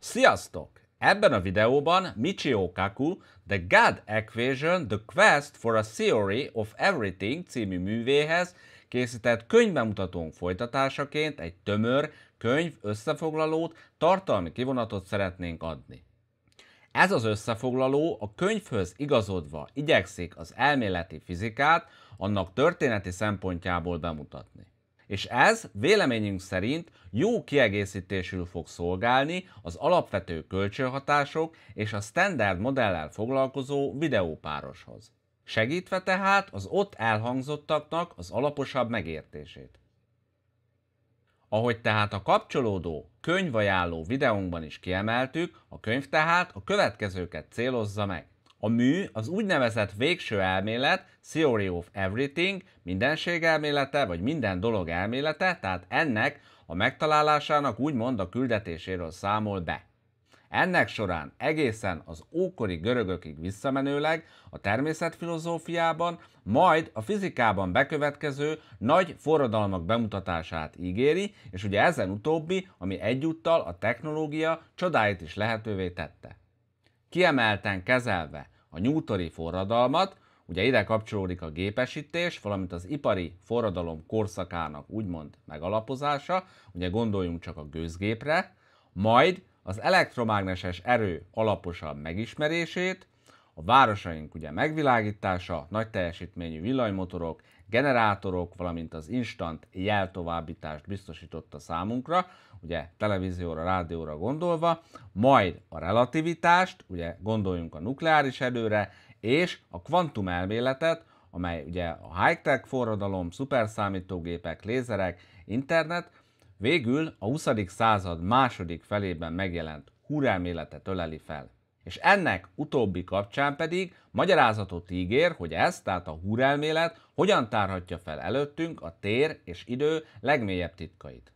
Sziasztok! Ebben a videóban Michio Kaku The God Equation – The Quest for a Theory of Everything című művéhez készített könyvbemutatónk folytatásaként egy tömör, könyv összefoglalót, tartalmi kivonatot szeretnénk adni. Ez az összefoglaló a könyvhöz igazodva igyekszik az elméleti fizikát annak történeti szempontjából bemutatni és ez véleményünk szerint jó kiegészítésül fog szolgálni az alapvető kölcsönhatások és a standard modellel foglalkozó videópároshoz. Segítve tehát az ott elhangzottaknak az alaposabb megértését. Ahogy tehát a kapcsolódó, könyvajálló videónkban is kiemeltük, a könyv tehát a következőket célozza meg. A mű az úgynevezett végső elmélet, theory of everything, mindenség elmélete, vagy minden dolog elmélete, tehát ennek a megtalálásának úgymond a küldetéséről számol be. Ennek során egészen az ókori görögökig visszamenőleg a természetfilozófiában, majd a fizikában bekövetkező nagy forradalmak bemutatását ígéri, és ugye ezen utóbbi, ami egyúttal a technológia csodáit is lehetővé tette kiemelten kezelve a nyútori forradalmat, ugye ide kapcsolódik a gépesítés, valamint az ipari forradalom korszakának úgymond megalapozása, ugye gondoljunk csak a gőzgépre, majd az elektromágneses erő alaposabb megismerését, a városaink ugye megvilágítása, nagy teljesítményű villanymotorok, generátorok, valamint az instant jeltovábbítást biztosította számunkra, ugye televízióra, rádióra gondolva, majd a relativitást, ugye gondoljunk a nukleáris erőre, és a kvantumelméletet, amely ugye a high-tech forradalom, szuperszámítógépek, lézerek, internet, végül a 20. század második felében megjelent húrelméletet öleli fel. És ennek utóbbi kapcsán pedig magyarázatot ígér, hogy ez, tehát a húrelmélet, hogyan tárhatja fel előttünk a tér és idő legmélyebb titkait.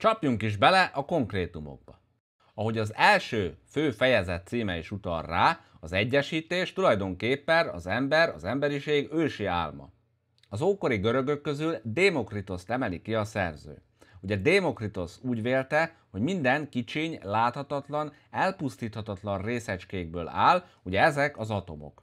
Csapjunk is bele a konkrétumokba. Ahogy az első fő fejezet címe is utal rá, az egyesítés tulajdonképpen az ember, az emberiség ősi álma. Az ókori görögök közül Démokritoszt emeli ki a szerző. Ugye Démokritosz úgy vélte, hogy minden kicsiny, láthatatlan, elpusztíthatatlan részecskékből áll, ugye ezek az atomok.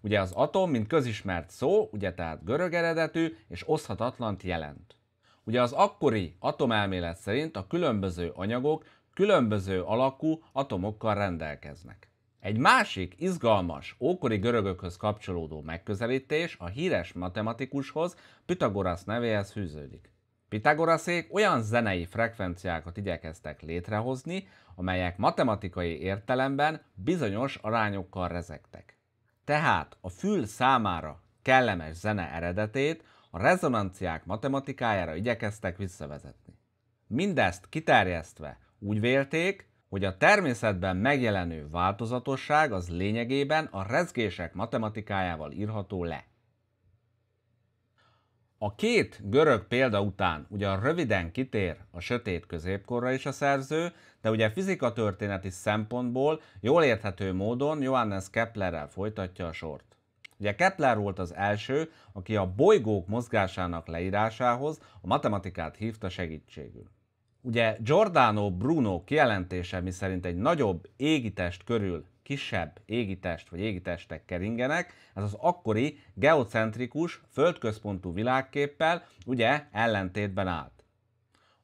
Ugye az atom, mint közismert szó, ugye tehát görög eredetű és oszhatatlant jelent. Ugye az akkori atomelmélet szerint a különböző anyagok különböző alakú atomokkal rendelkeznek. Egy másik izgalmas, ókori görögökhöz kapcsolódó megközelítés a híres matematikushoz, Pitagorasz nevéhez fűződik. Pitagoraszék olyan zenei frekvenciákat igyekeztek létrehozni, amelyek matematikai értelemben bizonyos arányokkal rezektek. Tehát a fül számára kellemes zene eredetét a rezonanciák matematikájára igyekeztek visszavezetni. Mindezt kiterjesztve úgy vélték, hogy a természetben megjelenő változatosság az lényegében a rezgések matematikájával írható le. A két görög példa után ugyan röviden kitér a sötét középkorra is a szerző, de ugye fizikatörténeti szempontból jól érthető módon Johannes Keplerrel folytatja a sort. Ugye Kepler volt az első, aki a bolygók mozgásának leírásához a matematikát hívta segítségül. Ugye Giordano Bruno kijelentése, miszerint egy nagyobb égitest körül kisebb égitest vagy égitestek keringenek, ez az akkori geocentrikus, földközpontú világképpel ugye ellentétben állt.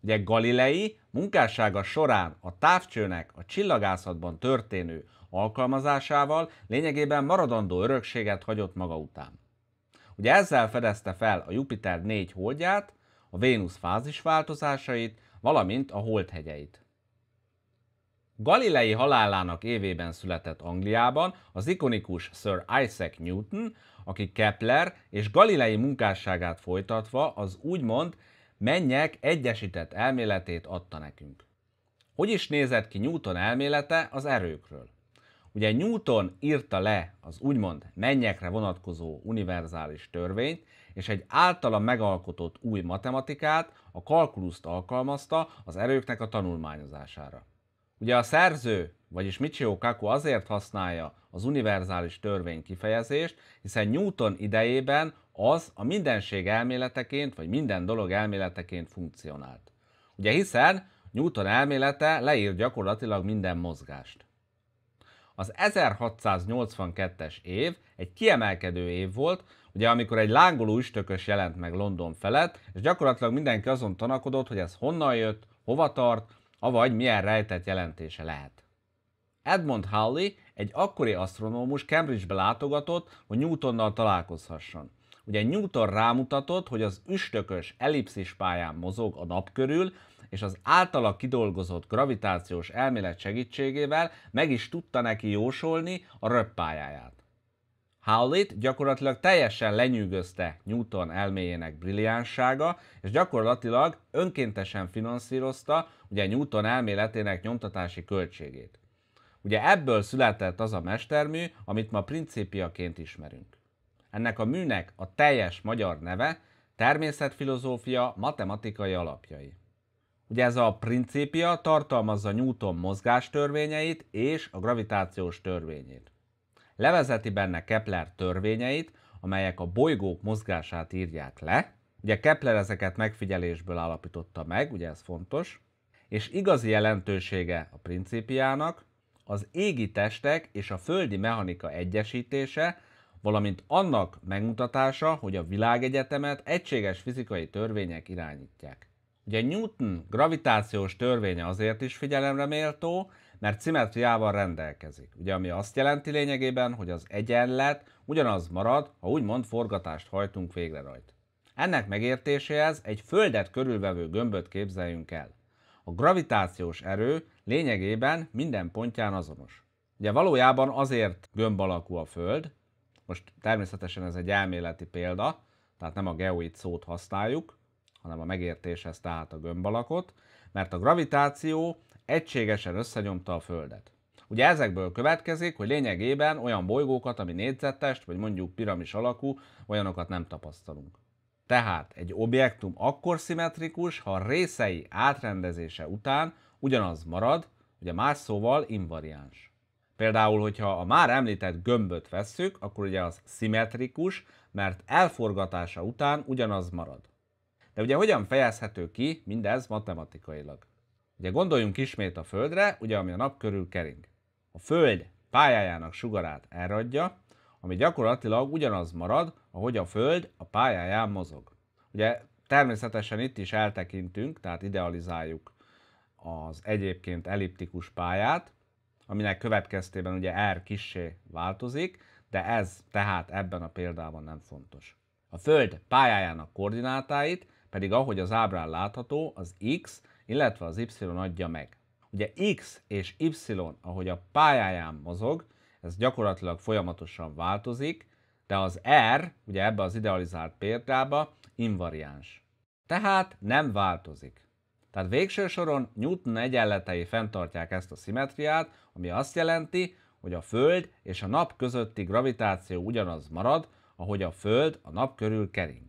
Ugye Galilei munkássága során a távcsőnek a csillagászatban történő alkalmazásával lényegében maradandó örökséget hagyott maga után. Ugye ezzel fedezte fel a Jupiter négy holdját, a Vénusz fázis változásait, valamint a holdhegyeit. Galilei halálának évében született Angliában az ikonikus Sir Isaac Newton, aki Kepler és Galilei munkásságát folytatva az úgymond mennyek egyesített elméletét adta nekünk. Hogy is nézett ki Newton elmélete az erőkről? Ugye Newton írta le az úgymond mennyekre vonatkozó univerzális törvényt, és egy általa megalkotott új matematikát, a kalkuluszt alkalmazta az erőknek a tanulmányozására. Ugye a szerző, vagyis Michio Kaku azért használja az univerzális törvény kifejezést, hiszen Newton idejében az a mindenség elméleteként, vagy minden dolog elméleteként funkcionált. Ugye hiszen Newton elmélete leír gyakorlatilag minden mozgást. Az 1682-es év egy kiemelkedő év volt, ugye amikor egy lángoló üstökös jelent meg London felett, és gyakorlatilag mindenki azon tanakodott, hogy ez honnan jött, hova tart, avagy milyen rejtett jelentése lehet. Edmund Halley egy akkori asztronómus Cambridge-be látogatott, hogy Newtonnal találkozhasson. Ugye Newton rámutatott, hogy az üstökös ellipszis pályán mozog a nap körül, és az általa kidolgozott gravitációs elmélet segítségével meg is tudta neki jósolni a röppályáját. Howlett gyakorlatilag teljesen lenyűgözte Newton elméjének brilliánsága, és gyakorlatilag önkéntesen finanszírozta ugye Newton elméletének nyomtatási költségét. Ugye ebből született az a mestermű, amit ma principiaként ismerünk. Ennek a műnek a teljes magyar neve természetfilozófia matematikai alapjai. Ugye ez a principia tartalmazza Newton mozgástörvényeit és a gravitációs törvényét. Levezeti benne Kepler törvényeit, amelyek a bolygók mozgását írják le. Ugye Kepler ezeket megfigyelésből alapította meg, ugye ez fontos. És igazi jelentősége a principiának az égi testek és a földi mechanika egyesítése, valamint annak megmutatása, hogy a világegyetemet egységes fizikai törvények irányítják. Ugye Newton gravitációs törvénye azért is figyelemre méltó, mert szimmetriával rendelkezik. Ugye ami azt jelenti lényegében, hogy az egyenlet ugyanaz marad, ha úgymond forgatást hajtunk végre rajta. Ennek megértéséhez egy földet körülvevő gömböt képzeljünk el. A gravitációs erő lényegében minden pontján azonos. Ugye valójában azért gömb alakú a Föld, most természetesen ez egy elméleti példa, tehát nem a geoid szót használjuk, hanem a megértéshez tehát a gömb alakot, mert a gravitáció egységesen összenyomta a Földet. Ugye ezekből következik, hogy lényegében olyan bolygókat, ami négyzetest, vagy mondjuk piramis alakú, olyanokat nem tapasztalunk. Tehát egy objektum akkor szimmetrikus, ha a részei átrendezése után ugyanaz marad, ugye más szóval invariáns. Például, hogyha a már említett gömböt vesszük, akkor ugye az szimmetrikus, mert elforgatása után ugyanaz marad. De ugye hogyan fejezhető ki mindez matematikailag? Ugye gondoljunk ismét a Földre, ugye ami a nap körül kering. A Föld pályájának sugarát elradja, ami gyakorlatilag ugyanaz marad, ahogy a Föld a pályáján mozog. Ugye természetesen itt is eltekintünk, tehát idealizáljuk az egyébként elliptikus pályát, aminek következtében ugye R kissé változik, de ez tehát ebben a példában nem fontos. A Föld pályájának koordinátáit pedig ahogy az ábrán látható, az x, illetve az y adja meg. Ugye x és y, ahogy a pályáján mozog, ez gyakorlatilag folyamatosan változik, de az r, ugye ebbe az idealizált példába, invariáns. Tehát nem változik. Tehát végső soron Newton egyenletei fenntartják ezt a szimetriát, ami azt jelenti, hogy a Föld és a Nap közötti gravitáció ugyanaz marad, ahogy a Föld a Nap körül kering.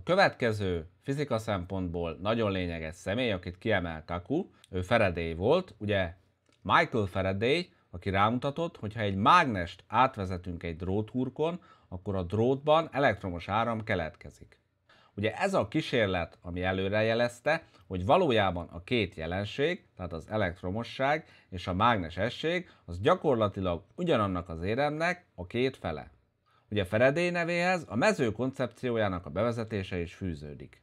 A következő fizika szempontból nagyon lényeges személy, akit kiemel Kaku, ő Faraday volt, ugye Michael Faraday, aki rámutatott, hogy ha egy mágnest átvezetünk egy dróthúrkon, akkor a drótban elektromos áram keletkezik. Ugye ez a kísérlet, ami előrejelezte, hogy valójában a két jelenség, tehát az elektromosság és a mágnesesség, az gyakorlatilag ugyanannak az éremnek a két fele. Ugye Feredé nevéhez a mező koncepciójának a bevezetése is fűződik.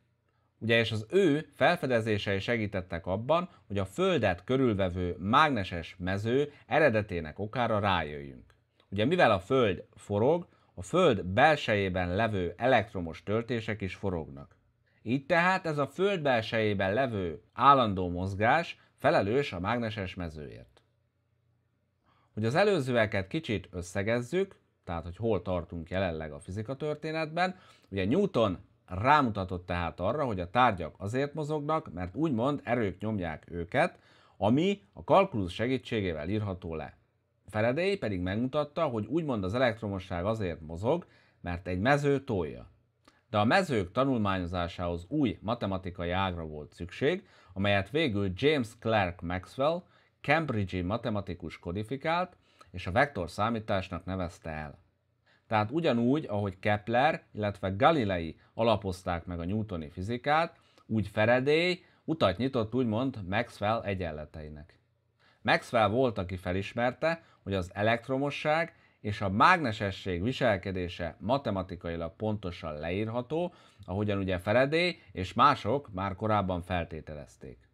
Ugye és az ő felfedezései segítettek abban, hogy a Földet körülvevő mágneses mező eredetének okára rájöjjünk. Ugye mivel a Föld forog, a Föld belsejében levő elektromos töltések is forognak. Így tehát ez a Föld belsejében levő állandó mozgás felelős a mágneses mezőért. Hogy az előzőeket kicsit összegezzük, tehát hogy hol tartunk jelenleg a fizika történetben. Ugye Newton rámutatott tehát arra, hogy a tárgyak azért mozognak, mert úgymond erők nyomják őket, ami a kalkulusz segítségével írható le. Faraday pedig megmutatta, hogy úgymond az elektromosság azért mozog, mert egy mező tolja. De a mezők tanulmányozásához új matematikai ágra volt szükség, amelyet végül James Clerk Maxwell, Cambridge-i matematikus kodifikált, és a vektor számításnak nevezte el. Tehát ugyanúgy, ahogy Kepler, illetve Galilei alapozták meg a newtoni fizikát, úgy Faraday utat nyitott úgymond Maxwell egyenleteinek. Maxwell volt, aki felismerte, hogy az elektromosság és a mágnesesség viselkedése matematikailag pontosan leírható, ahogyan ugye Faraday és mások már korábban feltételezték.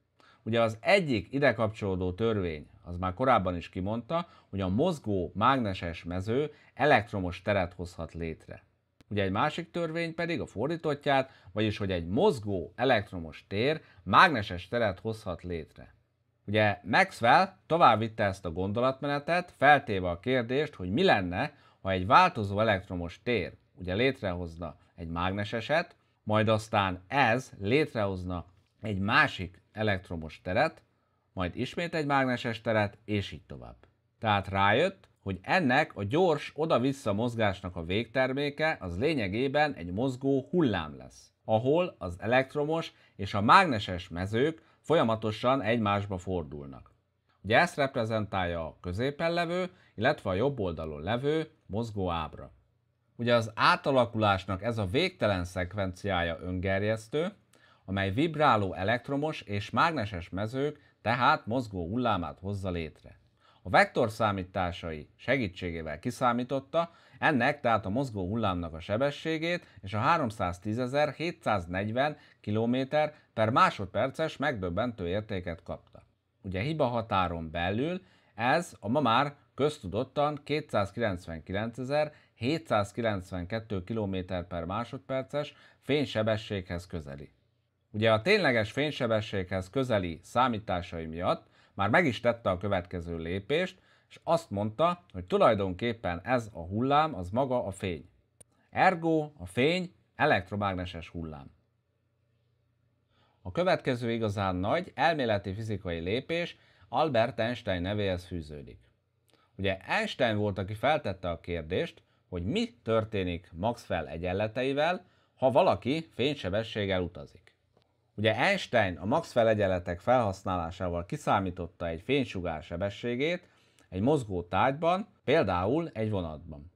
Ugye az egyik ide kapcsolódó törvény, az már korábban is kimondta, hogy a mozgó mágneses mező elektromos teret hozhat létre. Ugye egy másik törvény pedig a fordítottját, vagyis hogy egy mozgó elektromos tér mágneses teret hozhat létre. Ugye Maxwell tovább vitte ezt a gondolatmenetet, feltéve a kérdést, hogy mi lenne, ha egy változó elektromos tér ugye létrehozna egy mágneseset, majd aztán ez létrehozna egy másik elektromos teret, majd ismét egy mágneses teret, és így tovább. Tehát rájött, hogy ennek a gyors oda-vissza mozgásnak a végterméke az lényegében egy mozgó hullám lesz, ahol az elektromos és a mágneses mezők folyamatosan egymásba fordulnak. Ugye ezt reprezentálja a középen levő, illetve a jobb oldalon levő mozgó ábra. Ugye az átalakulásnak ez a végtelen szekvenciája öngerjesztő, amely vibráló elektromos és mágneses mezők, tehát mozgó hullámát hozza létre. A vektor számításai segítségével kiszámította ennek tehát a mozgó hullámnak a sebességét és a 310.740 km per másodperces megdöbbentő értéket kapta. Ugye hiba határon belül ez a ma már köztudottan 299.792 km per másodperces fénysebességhez közeli. Ugye a tényleges fénysebességhez közeli számításai miatt már meg is tette a következő lépést, és azt mondta, hogy tulajdonképpen ez a hullám az maga a fény. Ergo a fény elektromágneses hullám. A következő igazán nagy elméleti fizikai lépés Albert Einstein nevéhez fűződik. Ugye Einstein volt, aki feltette a kérdést, hogy mi történik Maxwell egyenleteivel, ha valaki fénysebességgel utazik. Ugye Einstein a Maxwell egyenletek felhasználásával kiszámította egy fénysugár sebességét egy mozgó tárgyban, például egy vonatban.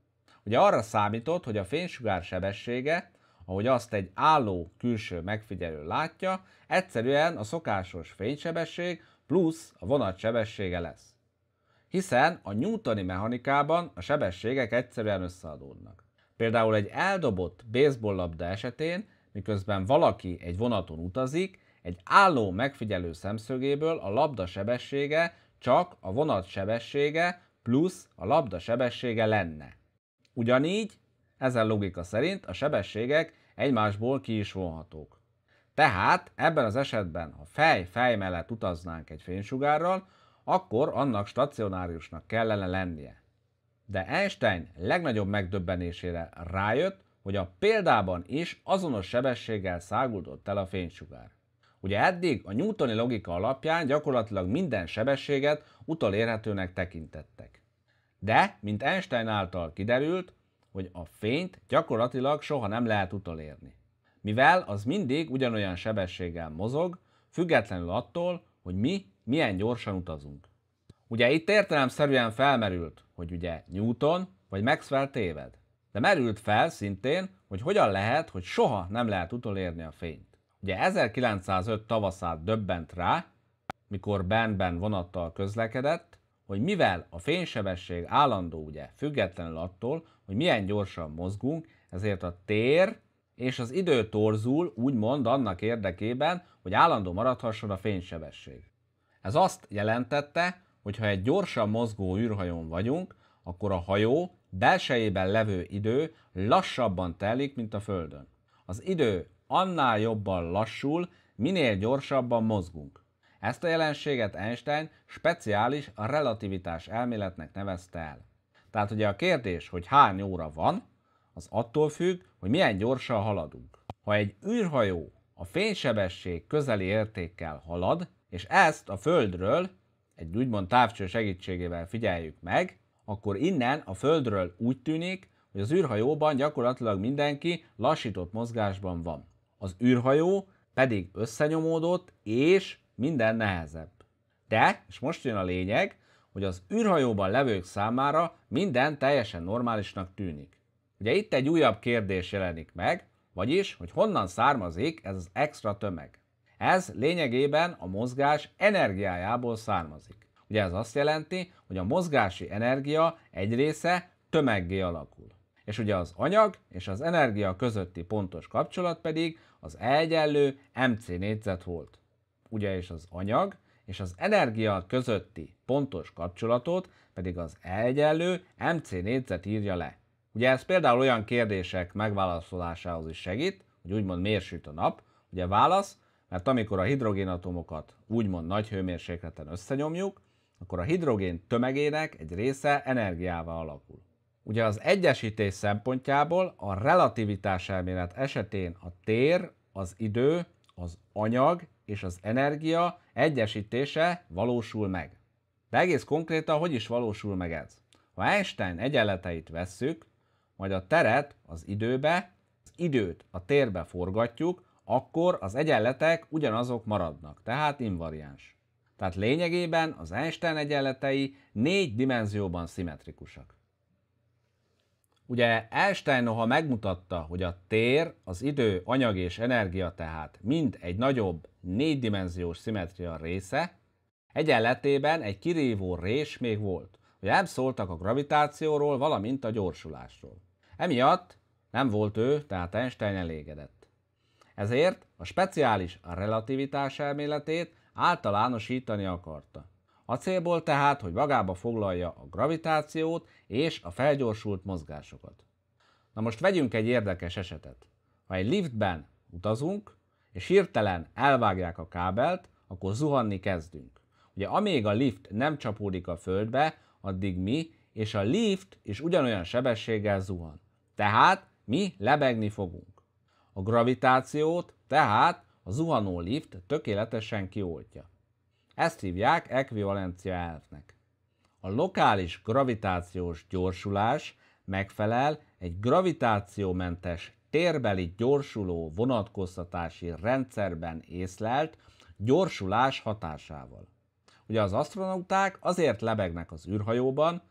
Ugye arra számított, hogy a fénysugár sebessége, ahogy azt egy álló külső megfigyelő látja, egyszerűen a szokásos fénysebesség plusz a vonat sebessége lesz. Hiszen a newtoni mechanikában a sebességek egyszerűen összeadódnak. Például egy eldobott baseball labda esetén miközben valaki egy vonaton utazik, egy álló megfigyelő szemszögéből a labda sebessége csak a vonat sebessége plusz a labda sebessége lenne. Ugyanígy, ezen logika szerint a sebességek egymásból ki is vonhatók. Tehát ebben az esetben, ha fej-fej mellett utaznánk egy fénysugárral, akkor annak stacionáriusnak kellene lennie. De Einstein legnagyobb megdöbbenésére rájött, hogy a példában is azonos sebességgel száguldott el a fénysugár. Ugye eddig a newtoni logika alapján gyakorlatilag minden sebességet utolérhetőnek tekintettek. De, mint Einstein által kiderült, hogy a fényt gyakorlatilag soha nem lehet utolérni. Mivel az mindig ugyanolyan sebességgel mozog, függetlenül attól, hogy mi milyen gyorsan utazunk. Ugye itt értelemszerűen felmerült, hogy ugye Newton vagy Maxwell téved. De merült fel szintén, hogy hogyan lehet, hogy soha nem lehet utolérni a fényt. Ugye 1905 tavaszát döbbent rá, mikor Benben vonattal közlekedett, hogy mivel a fénysebesség állandó ugye függetlenül attól, hogy milyen gyorsan mozgunk, ezért a tér és az idő torzul úgymond annak érdekében, hogy állandó maradhasson a fénysebesség. Ez azt jelentette, hogy ha egy gyorsan mozgó űrhajón vagyunk, akkor a hajó belsejében levő idő lassabban telik, mint a Földön. Az idő annál jobban lassul, minél gyorsabban mozgunk. Ezt a jelenséget Einstein speciális a relativitás elméletnek nevezte el. Tehát ugye a kérdés, hogy hány óra van, az attól függ, hogy milyen gyorsan haladunk. Ha egy űrhajó a fénysebesség közeli értékkel halad, és ezt a Földről egy úgymond távcső segítségével figyeljük meg, akkor innen a Földről úgy tűnik, hogy az űrhajóban gyakorlatilag mindenki lassított mozgásban van. Az űrhajó pedig összenyomódott, és minden nehezebb. De, és most jön a lényeg, hogy az űrhajóban levők számára minden teljesen normálisnak tűnik. Ugye itt egy újabb kérdés jelenik meg, vagyis, hogy honnan származik ez az extra tömeg. Ez lényegében a mozgás energiájából származik. Ugye ez azt jelenti, hogy a mozgási energia egy része tömeggé alakul. És ugye az anyag és az energia közötti pontos kapcsolat pedig az E egyenlő mc négyzet volt. Ugye és az anyag és az energia közötti pontos kapcsolatot pedig az E egyenlő mc négyzet írja le. Ugye ez például olyan kérdések megválaszolásához is segít, hogy úgymond miért a nap. Ugye válasz, mert amikor a hidrogénatomokat úgymond nagy hőmérsékleten összenyomjuk, akkor a hidrogén tömegének egy része energiával alakul. Ugye az egyesítés szempontjából a relativitás elmélet esetén a tér, az idő, az anyag és az energia egyesítése valósul meg. De egész konkrétan hogy is valósul meg ez? Ha Einstein egyenleteit vesszük, majd a teret az időbe, az időt a térbe forgatjuk, akkor az egyenletek ugyanazok maradnak, tehát invariáns. Tehát lényegében az Einstein egyenletei négy dimenzióban szimmetrikusak. Ugye Einstein noha megmutatta, hogy a tér, az idő, anyag és energia tehát mind egy nagyobb négydimenziós szimmetria része, egyenletében egy kirívó rés még volt, hogy nem szóltak a gravitációról, valamint a gyorsulásról. Emiatt nem volt ő, tehát Einstein elégedett. Ezért a speciális relativitás elméletét általánosítani akarta. A célból tehát, hogy magába foglalja a gravitációt és a felgyorsult mozgásokat. Na most vegyünk egy érdekes esetet. Ha egy liftben utazunk, és hirtelen elvágják a kábelt, akkor zuhanni kezdünk. Ugye amíg a lift nem csapódik a földbe, addig mi, és a lift is ugyanolyan sebességgel zuhan. Tehát mi lebegni fogunk. A gravitációt tehát a zuhanó lift tökéletesen kioltja. Ezt hívják ekvivalencia elvnek. A lokális gravitációs gyorsulás megfelel egy gravitációmentes térbeli gyorsuló vonatkoztatási rendszerben észlelt gyorsulás hatásával. Ugye az astronauták azért lebegnek az űrhajóban,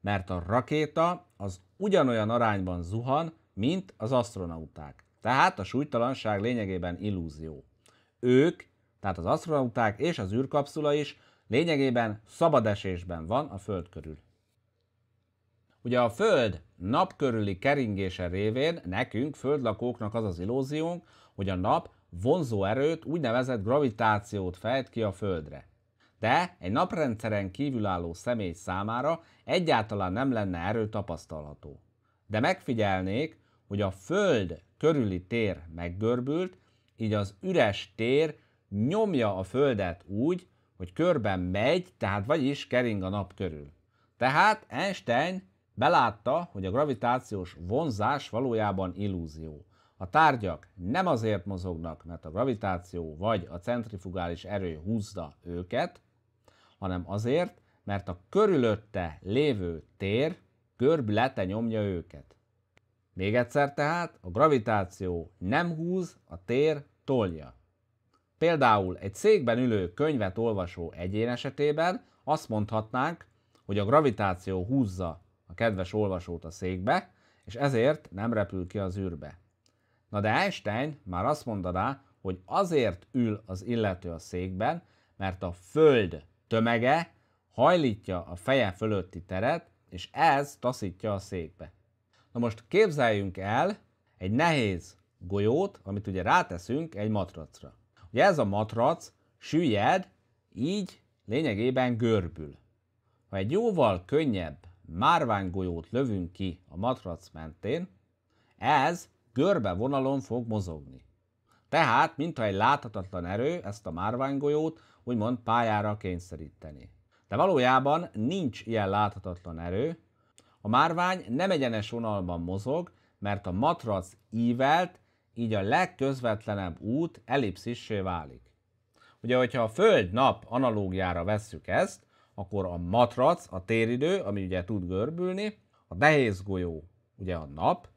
mert a rakéta az ugyanolyan arányban zuhan, mint az astronauták. Tehát a súlytalanság lényegében illúzió. Ők, tehát az asztronauták és az űrkapszula is lényegében szabadesésben van a Föld körül. Ugye a Föld nap körüli keringése révén nekünk, földlakóknak az az illúziónk, hogy a nap vonzó erőt, úgynevezett gravitációt fejt ki a Földre. De egy naprendszeren kívülálló személy számára egyáltalán nem lenne erő tapasztalható. De megfigyelnék, hogy a Föld körüli tér meggörbült, így az üres tér nyomja a Földet úgy, hogy körben megy, tehát vagyis kering a nap körül. Tehát Einstein belátta, hogy a gravitációs vonzás valójában illúzió. A tárgyak nem azért mozognak, mert a gravitáció vagy a centrifugális erő húzza őket, hanem azért, mert a körülötte lévő tér görblete nyomja őket. Még egyszer tehát, a gravitáció nem húz, a tér tolja. Például egy székben ülő könyvet olvasó egyén esetében azt mondhatnánk, hogy a gravitáció húzza a kedves olvasót a székbe, és ezért nem repül ki az űrbe. Na de Einstein már azt mondaná, hogy azért ül az illető a székben, mert a Föld tömege hajlítja a feje fölötti teret, és ez taszítja a székbe. Na most képzeljünk el egy nehéz golyót, amit ugye ráteszünk egy matracra. Ugye ez a matrac süllyed, így lényegében görbül. Ha egy jóval könnyebb márványgolyót lövünk ki a matrac mentén, ez görbe vonalon fog mozogni. Tehát, mintha egy láthatatlan erő ezt a márványgolyót úgymond pályára kényszeríteni. De valójában nincs ilyen láthatatlan erő, a márvány nem egyenes vonalban mozog, mert a matrac ívelt, így a legközvetlenebb út ellipszissé válik. Ugye, hogyha a Föld-Nap analógiára vesszük ezt, akkor a matrac, a téridő, ami ugye tud görbülni, a nehéz golyó, ugye a nap,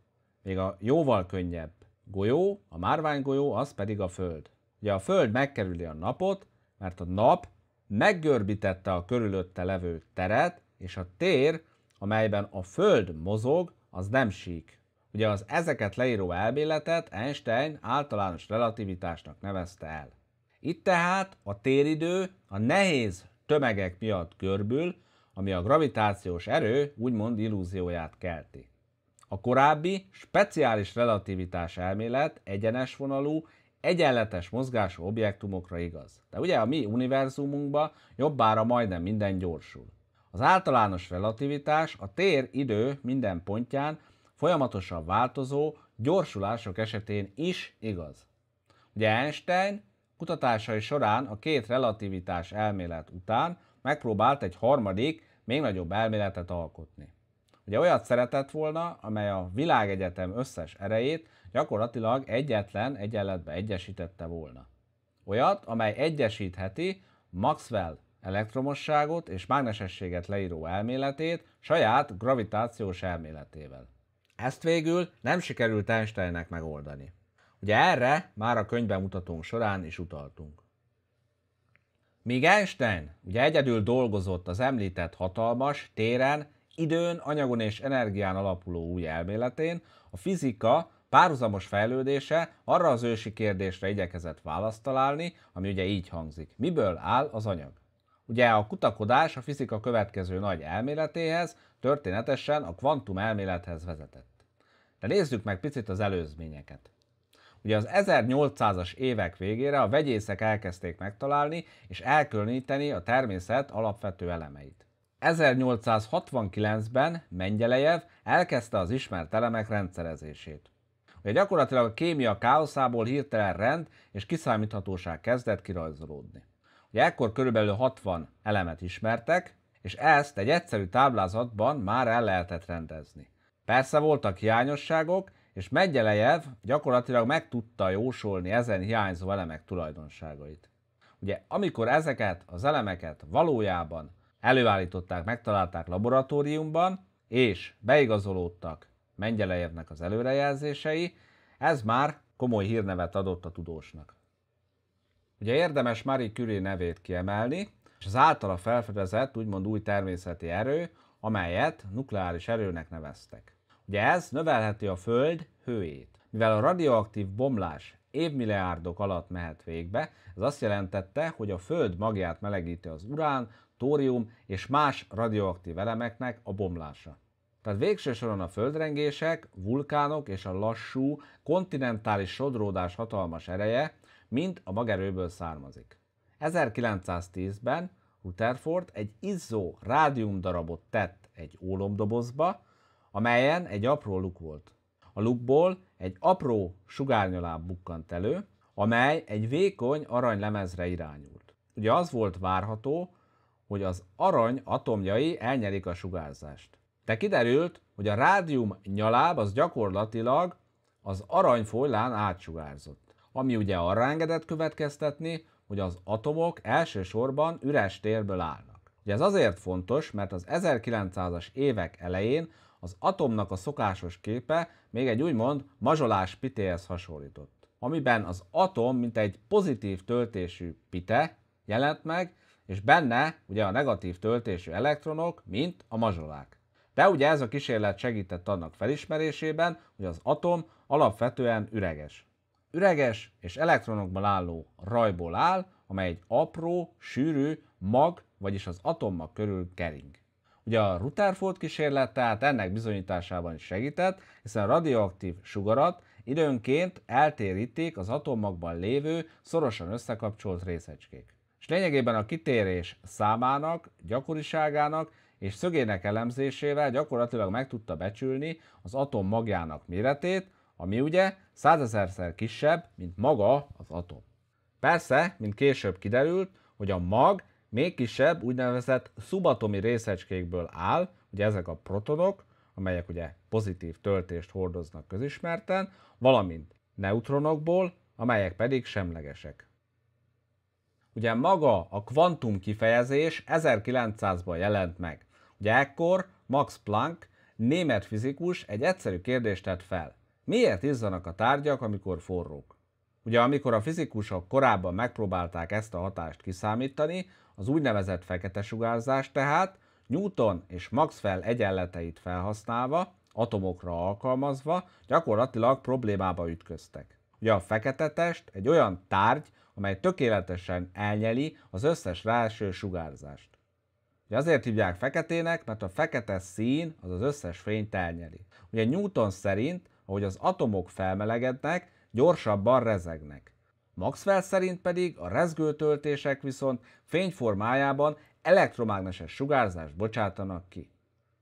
még a jóval könnyebb golyó, a márvány golyó, az pedig a Föld. Ugye a Föld megkerüli a napot, mert a nap meggörbítette a körülötte levő teret, és a tér amelyben a Föld mozog, az nem sík. Ugye az ezeket leíró elméletet Einstein általános relativitásnak nevezte el. Itt tehát a téridő a nehéz tömegek miatt görbül, ami a gravitációs erő úgymond illúzióját kelti. A korábbi speciális relativitás elmélet egyenes vonalú, egyenletes mozgású objektumokra igaz. De ugye a mi univerzumunkban jobbára majdnem minden gyorsul. Az általános relativitás a tér-idő minden pontján folyamatosan változó gyorsulások esetén is igaz. Ugye Einstein kutatásai során a két relativitás elmélet után megpróbált egy harmadik, még nagyobb elméletet alkotni. Ugye olyat szeretett volna, amely a világegyetem összes erejét gyakorlatilag egyetlen egyenletbe egyesítette volna. Olyat, amely egyesítheti Maxwell elektromosságot és mágnesességet leíró elméletét saját gravitációs elméletével. Ezt végül nem sikerült Einsteinnek megoldani. Ugye erre már a mutatónk során is utaltunk. Míg Einstein ugye egyedül dolgozott az említett hatalmas, téren, időn, anyagon és energián alapuló új elméletén, a fizika párhuzamos fejlődése arra az ősi kérdésre igyekezett választ találni, ami ugye így hangzik. Miből áll az anyag? Ugye a kutakodás a fizika következő nagy elméletéhez, történetesen a kvantum elmélethez vezetett. De nézzük meg picit az előzményeket. Ugye az 1800-as évek végére a vegyészek elkezdték megtalálni és elkülöníteni a természet alapvető elemeit. 1869-ben Mengyelejev elkezdte az ismert elemek rendszerezését. Ugye gyakorlatilag a kémia káoszából hirtelen rend és kiszámíthatóság kezdett kirajzolódni hogy ekkor körülbelül 60 elemet ismertek, és ezt egy egyszerű táblázatban már el lehetett rendezni. Persze voltak hiányosságok, és Megyelejev gyakorlatilag meg tudta jósolni ezen hiányzó elemek tulajdonságait. Ugye amikor ezeket az elemeket valójában előállították, megtalálták laboratóriumban, és beigazolódtak Mengyelejevnek az előrejelzései, ez már komoly hírnevet adott a tudósnak. Ugye érdemes Marie Curie nevét kiemelni, és az általa felfedezett úgymond új természeti erő, amelyet nukleáris erőnek neveztek. Ugye ez növelheti a Föld hőjét. Mivel a radioaktív bomlás évmilliárdok alatt mehet végbe, ez azt jelentette, hogy a Föld magját melegíti az urán, tórium és más radioaktív elemeknek a bomlása. Tehát végső soron a földrengések, vulkánok és a lassú, kontinentális sodródás hatalmas ereje mint a magerőből származik. 1910-ben Rutherford egy izzó rádium darabot tett egy ólomdobozba, amelyen egy apró luk volt. A lukból egy apró sugárnyaláb bukkant elő, amely egy vékony aranylemezre irányult. Ugye az volt várható, hogy az arany atomjai elnyerik a sugárzást. De kiderült, hogy a rádium nyaláb az gyakorlatilag az arany folylán átsugárzott ami ugye arra engedett következtetni, hogy az atomok elsősorban üres térből állnak. Ugye ez azért fontos, mert az 1900-as évek elején az atomnak a szokásos képe még egy úgymond mazsolás pitéhez hasonlított, amiben az atom mint egy pozitív töltésű pite jelent meg, és benne ugye a negatív töltésű elektronok, mint a mazsolák. De ugye ez a kísérlet segített annak felismerésében, hogy az atom alapvetően üreges üreges és elektronokból álló rajból áll, amely egy apró, sűrű mag, vagyis az atommag körül kering. Ugye a Rutherford kísérlet tehát ennek bizonyításában is segített, hiszen a radioaktív sugarat időnként eltérítik az atommagban lévő, szorosan összekapcsolt részecskék. És lényegében a kitérés számának, gyakoriságának és szögének elemzésével gyakorlatilag meg tudta becsülni az atom magjának méretét, ami ugye százezerszer kisebb, mint maga az atom. Persze, mint később kiderült, hogy a mag még kisebb úgynevezett szubatomi részecskékből áll, ugye ezek a protonok, amelyek ugye pozitív töltést hordoznak közismerten, valamint neutronokból, amelyek pedig semlegesek. Ugye maga a kvantum kifejezés 1900-ban jelent meg. Ugye ekkor Max Planck, német fizikus egy egyszerű kérdést tett fel. Miért izzanak a tárgyak, amikor forrók? Ugye amikor a fizikusok korábban megpróbálták ezt a hatást kiszámítani, az úgynevezett fekete sugárzás tehát Newton és Maxwell egyenleteit felhasználva, atomokra alkalmazva gyakorlatilag problémába ütköztek. Ugye a fekete test egy olyan tárgy, amely tökéletesen elnyeli az összes ráeső sugárzást. Ugye azért hívják feketének, mert a fekete szín az az összes fényt elnyeli. Ugye Newton szerint ahogy az atomok felmelegednek, gyorsabban rezegnek. Maxwell szerint pedig a rezgőtöltések viszont fényformájában elektromágneses sugárzást bocsátanak ki.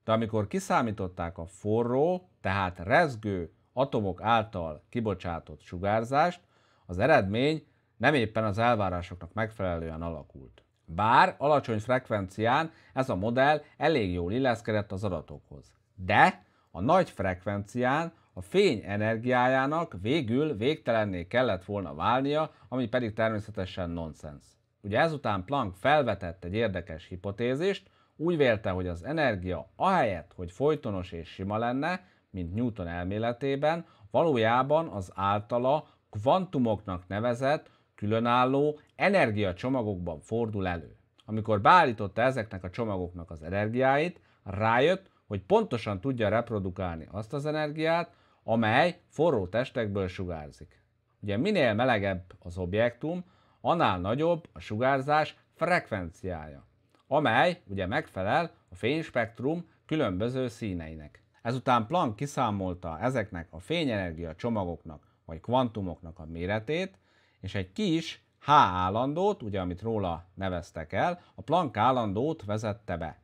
De amikor kiszámították a forró, tehát rezgő atomok által kibocsátott sugárzást, az eredmény nem éppen az elvárásoknak megfelelően alakult. Bár alacsony frekvencián ez a modell elég jól illeszkedett az adatokhoz. De a nagy frekvencián a fény energiájának végül végtelenné kellett volna válnia, ami pedig természetesen nonsens. Ugye ezután Planck felvetett egy érdekes hipotézist, úgy vélte, hogy az energia ahelyett, hogy folytonos és sima lenne, mint Newton elméletében, valójában az általa kvantumoknak nevezett, különálló energiacsomagokban fordul elő. Amikor beállította ezeknek a csomagoknak az energiáit, rájött, hogy pontosan tudja reprodukálni azt az energiát, amely forró testekből sugárzik. Ugye minél melegebb az objektum, annál nagyobb a sugárzás frekvenciája, amely ugye megfelel a fényspektrum különböző színeinek. Ezután Planck kiszámolta ezeknek a fényenergia csomagoknak vagy kvantumoknak a méretét, és egy kis H állandót, ugye amit róla neveztek el, a Planck állandót vezette be.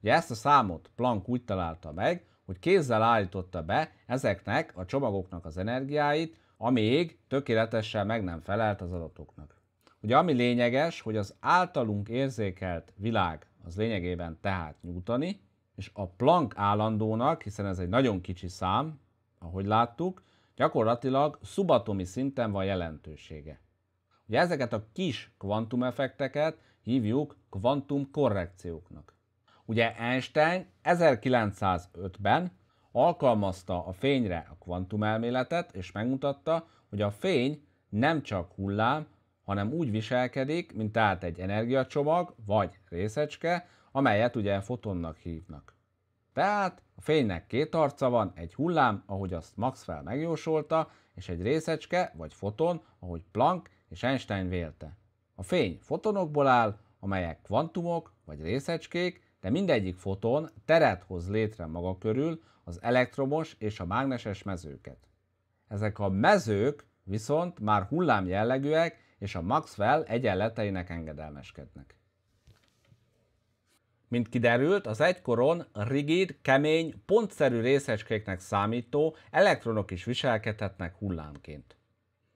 Ugye ezt a számot Planck úgy találta meg, hogy kézzel állította be ezeknek a csomagoknak az energiáit, amíg tökéletesen meg nem felelt az adatoknak. Ugye ami lényeges, hogy az általunk érzékelt világ az lényegében tehát nyújtani, és a Planck állandónak, hiszen ez egy nagyon kicsi szám, ahogy láttuk, gyakorlatilag szubatomi szinten van jelentősége. Ugye ezeket a kis kvantumeffekteket hívjuk kvantumkorrekcióknak. Ugye Einstein 1905-ben alkalmazta a fényre a kvantumelméletet, és megmutatta, hogy a fény nem csak hullám, hanem úgy viselkedik, mint tehát egy energiacsomag vagy részecske, amelyet ugye fotonnak hívnak. Tehát a fénynek két arca van, egy hullám, ahogy azt Maxwell megjósolta, és egy részecske vagy foton, ahogy Planck és Einstein vélte. A fény fotonokból áll, amelyek kvantumok vagy részecskék, de mindegyik foton teret hoz létre maga körül az elektromos és a mágneses mezőket. Ezek a mezők viszont már hullám jellegűek, és a Maxwell egyenleteinek engedelmeskednek. Mint kiderült, az egykoron rigid, kemény, pontszerű részecskéknek számító elektronok is viselkedhetnek hullámként.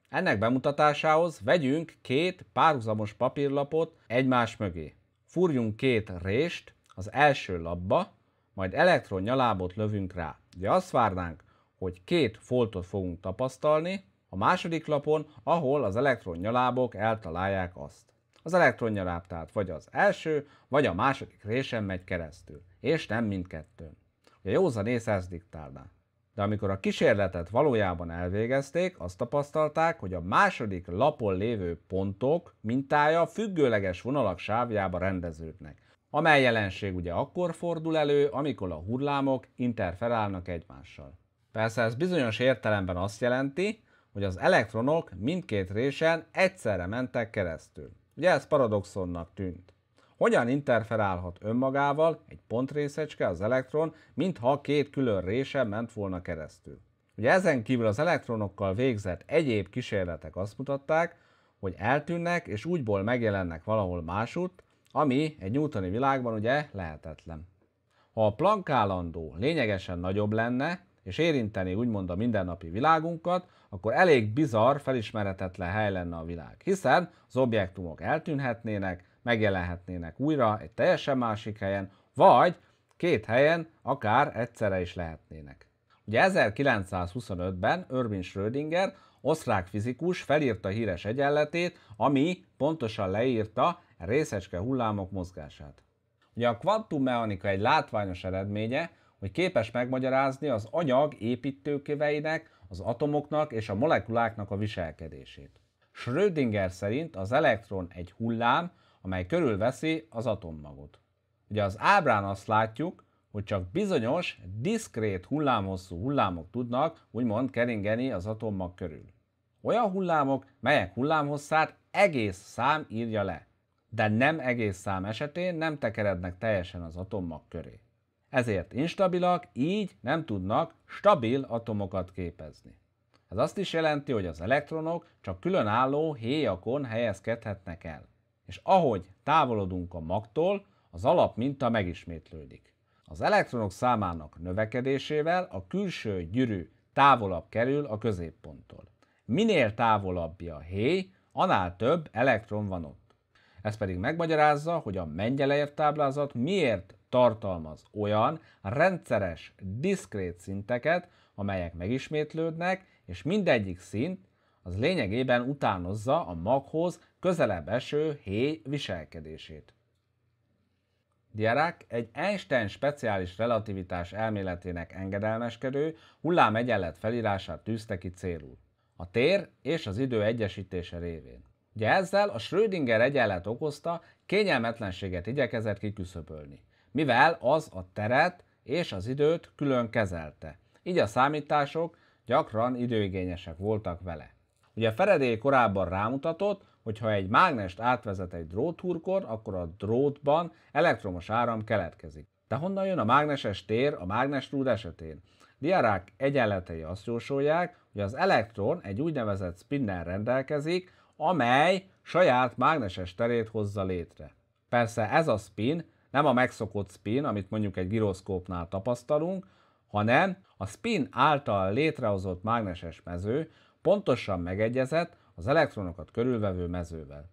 Ennek bemutatásához vegyünk két párhuzamos papírlapot egymás mögé. Fúrjunk két rést, az első labba, majd elektron nyalábot lövünk rá. De azt várnánk, hogy két foltot fogunk tapasztalni a második lapon, ahol az elektron nyalábok eltalálják azt. Az elektron nyaláb tehát vagy az első, vagy a második résen megy keresztül, és nem mindkettőn. Ugye józan ész ezt diktálná. De amikor a kísérletet valójában elvégezték, azt tapasztalták, hogy a második lapon lévő pontok mintája függőleges vonalak sávjába rendeződnek amely jelenség ugye akkor fordul elő, amikor a hullámok interferálnak egymással. Persze ez bizonyos értelemben azt jelenti, hogy az elektronok mindkét résen egyszerre mentek keresztül. Ugye ez paradoxonnak tűnt. Hogyan interferálhat önmagával egy pontrészecske az elektron, mintha két külön része ment volna keresztül? Ugye ezen kívül az elektronokkal végzett egyéb kísérletek azt mutatták, hogy eltűnnek és úgyból megjelennek valahol másutt ami egy newtoni világban ugye lehetetlen. Ha a Planck állandó lényegesen nagyobb lenne, és érinteni úgymond a mindennapi világunkat, akkor elég bizarr, felismeretetlen hely lenne a világ, hiszen az objektumok eltűnhetnének, megjelenhetnének újra egy teljesen másik helyen, vagy két helyen akár egyszerre is lehetnének. Ugye 1925-ben Erwin Schrödinger, osztrák fizikus felírta híres egyenletét, ami pontosan leírta részecske hullámok mozgását. Ugye a kvantummechanika egy látványos eredménye, hogy képes megmagyarázni az anyag építőköveinek, az atomoknak és a molekuláknak a viselkedését. Schrödinger szerint az elektron egy hullám, amely körülveszi az atommagot. Ugye az ábrán azt látjuk, hogy csak bizonyos, diszkrét hullámhosszú hullámok tudnak úgymond keringeni az atommag körül. Olyan hullámok, melyek hullámhosszát egész szám írja le de nem egész szám esetén nem tekerednek teljesen az atommag köré. Ezért instabilak, így nem tudnak stabil atomokat képezni. Ez azt is jelenti, hogy az elektronok csak különálló héjakon helyezkedhetnek el. És ahogy távolodunk a magtól, az alap minta megismétlődik. Az elektronok számának növekedésével a külső gyűrű távolabb kerül a középponttól. Minél távolabbja a héj, annál több elektron van ott. Ez pedig megmagyarázza, hogy a mennyeleért táblázat miért tartalmaz olyan rendszeres, diszkrét szinteket, amelyek megismétlődnek, és mindegyik szint az lényegében utánozza a maghoz közelebb eső héj viselkedését. Dirac egy Einstein speciális relativitás elméletének engedelmeskedő hullámegyenlet felírását tűzte ki célul. A tér és az idő egyesítése révén. Ugye ezzel a Schrödinger egyenlet okozta kényelmetlenséget igyekezett kiküszöbölni, mivel az a teret és az időt külön kezelte. Így a számítások gyakran időigényesek voltak vele. Ugye Feredé korábban rámutatott, hogy ha egy mágnest átvezet egy dróthurkon, akkor a drótban elektromos áram keletkezik. De honnan jön a mágneses tér a rúd esetén? Diarák egyenletei azt jósolják, hogy az elektron egy úgynevezett spinnel rendelkezik, amely saját mágneses terét hozza létre. Persze ez a spin nem a megszokott spin, amit mondjuk egy gyroszkópnál tapasztalunk, hanem a spin által létrehozott mágneses mező pontosan megegyezett az elektronokat körülvevő mezővel.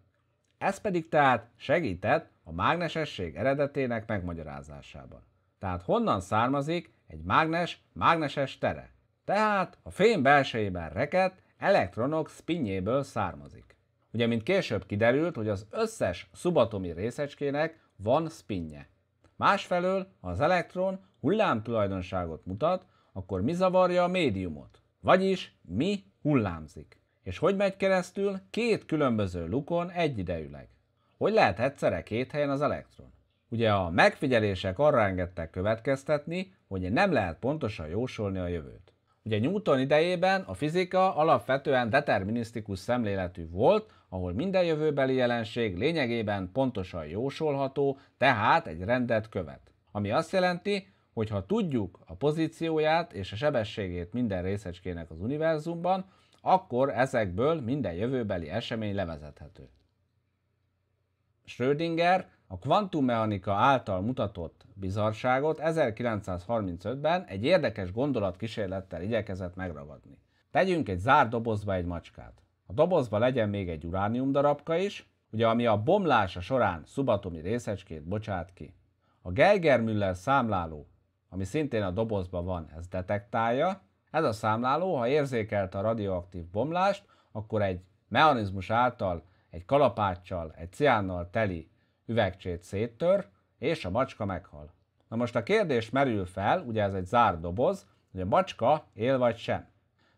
Ez pedig tehát segített a mágnesesség eredetének megmagyarázásában. Tehát honnan származik egy mágnes mágneses tere? Tehát a fém belsejében reket elektronok spinjéből származik. Ugye, mint később kiderült, hogy az összes szubatomi részecskének van spinje. Másfelől, ha az elektron hullám tulajdonságot mutat, akkor mi zavarja a médiumot? Vagyis mi hullámzik. És hogy megy keresztül? Két különböző lukon egyidejűleg. Hogy lehet egyszerre két helyen az elektron? Ugye a megfigyelések arra engedtek következtetni, hogy nem lehet pontosan jósolni a jövőt. Ugye Newton idejében a fizika alapvetően determinisztikus szemléletű volt, ahol minden jövőbeli jelenség lényegében pontosan jósolható, tehát egy rendet követ. Ami azt jelenti, hogy ha tudjuk a pozícióját és a sebességét minden részecskének az univerzumban, akkor ezekből minden jövőbeli esemény levezethető. Schrödinger a kvantummechanika által mutatott bizarságot 1935-ben egy érdekes gondolatkísérlettel igyekezett megragadni. Tegyünk egy zárt dobozba egy macskát. A dobozba legyen még egy uránium darabka is, ugye ami a bomlása során szubatomi részecskét bocsát ki. A Geiger-Müller számláló, ami szintén a dobozba van, ez detektálja. Ez a számláló, ha érzékelt a radioaktív bomlást, akkor egy mechanizmus által, egy kalapáccsal, egy ciánnal teli üvegcsét széttör, és a macska meghal. Na most a kérdés merül fel, ugye ez egy zárt doboz, hogy a macska él vagy sem.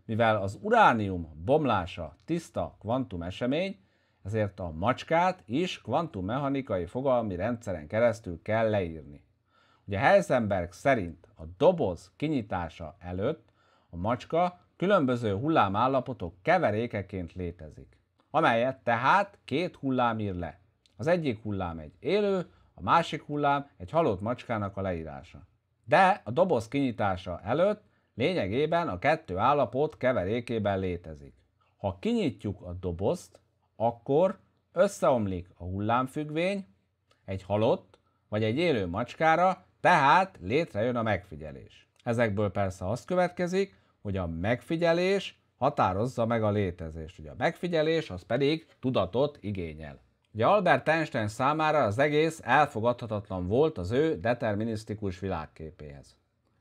Mivel az uránium bomlása tiszta esemény, ezért a macskát is kvantummechanikai fogalmi rendszeren keresztül kell leírni. Ugye Heisenberg szerint a doboz kinyitása előtt a macska különböző hullámállapotok keverékeként létezik, amelyet tehát két hullám ír le. Az egyik hullám egy élő, a másik hullám egy halott macskának a leírása. De a doboz kinyitása előtt lényegében a kettő állapot keverékében létezik. Ha kinyitjuk a dobozt, akkor összeomlik a hullámfüggvény egy halott vagy egy élő macskára, tehát létrejön a megfigyelés. Ezekből persze az következik, hogy a megfigyelés határozza meg a létezést. Ugye a megfigyelés az pedig tudatot igényel. Ugye Albert Einstein számára az egész elfogadhatatlan volt az ő determinisztikus világképéhez.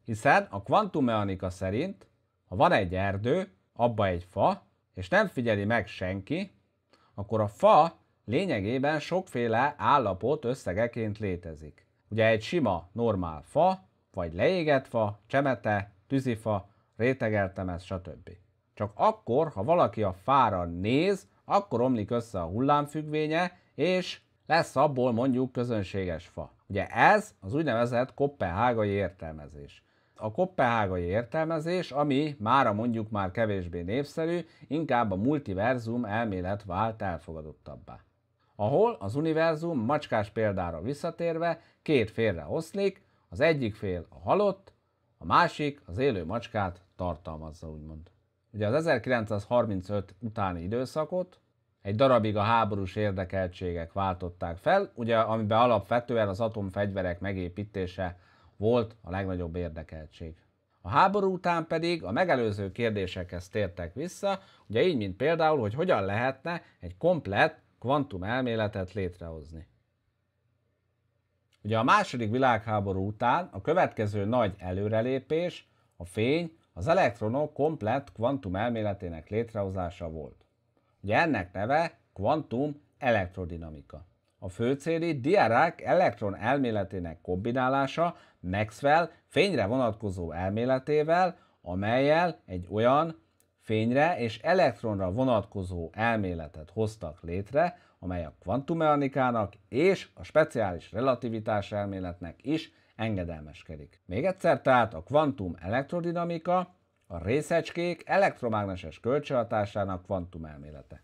Hiszen a kvantummechanika szerint, ha van egy erdő, abba egy fa, és nem figyeli meg senki, akkor a fa lényegében sokféle állapot összegeként létezik. Ugye egy sima, normál fa, vagy leégett fa, csemete, tűzifa, rétegeltemez, stb. Csak akkor, ha valaki a fára néz, akkor omlik össze a hullámfüggvénye, és lesz abból mondjuk közönséges fa. Ugye ez az úgynevezett koppenhágai értelmezés. A koppenhágai értelmezés, ami mára mondjuk már kevésbé népszerű, inkább a multiverzum elmélet vált elfogadottabbá. Ahol az univerzum macskás példára visszatérve két félre oszlik, az egyik fél a halott, a másik az élő macskát tartalmazza, úgymond. Ugye az 1935 utáni időszakot egy darabig a háborús érdekeltségek váltották fel, ugye amiben alapvetően az atomfegyverek megépítése volt a legnagyobb érdekeltség. A háború után pedig a megelőző kérdésekhez tértek vissza, ugye így, mint például, hogy hogyan lehetne egy komplett kvantum elméletet létrehozni. Ugye a második világháború után a következő nagy előrelépés, a fény, az elektronok komplett kvantum elméletének létrehozása volt ennek neve kvantum elektrodinamika. A céli diárák elektron elméletének kombinálása Maxwell fényre vonatkozó elméletével, amelyel egy olyan fényre és elektronra vonatkozó elméletet hoztak létre, amely a kvantummechanikának és a speciális relativitás elméletnek is engedelmeskedik. Még egyszer tehát a kvantum elektrodinamika a részecskék elektromágneses kölcsönhatásának kvantumelmélete.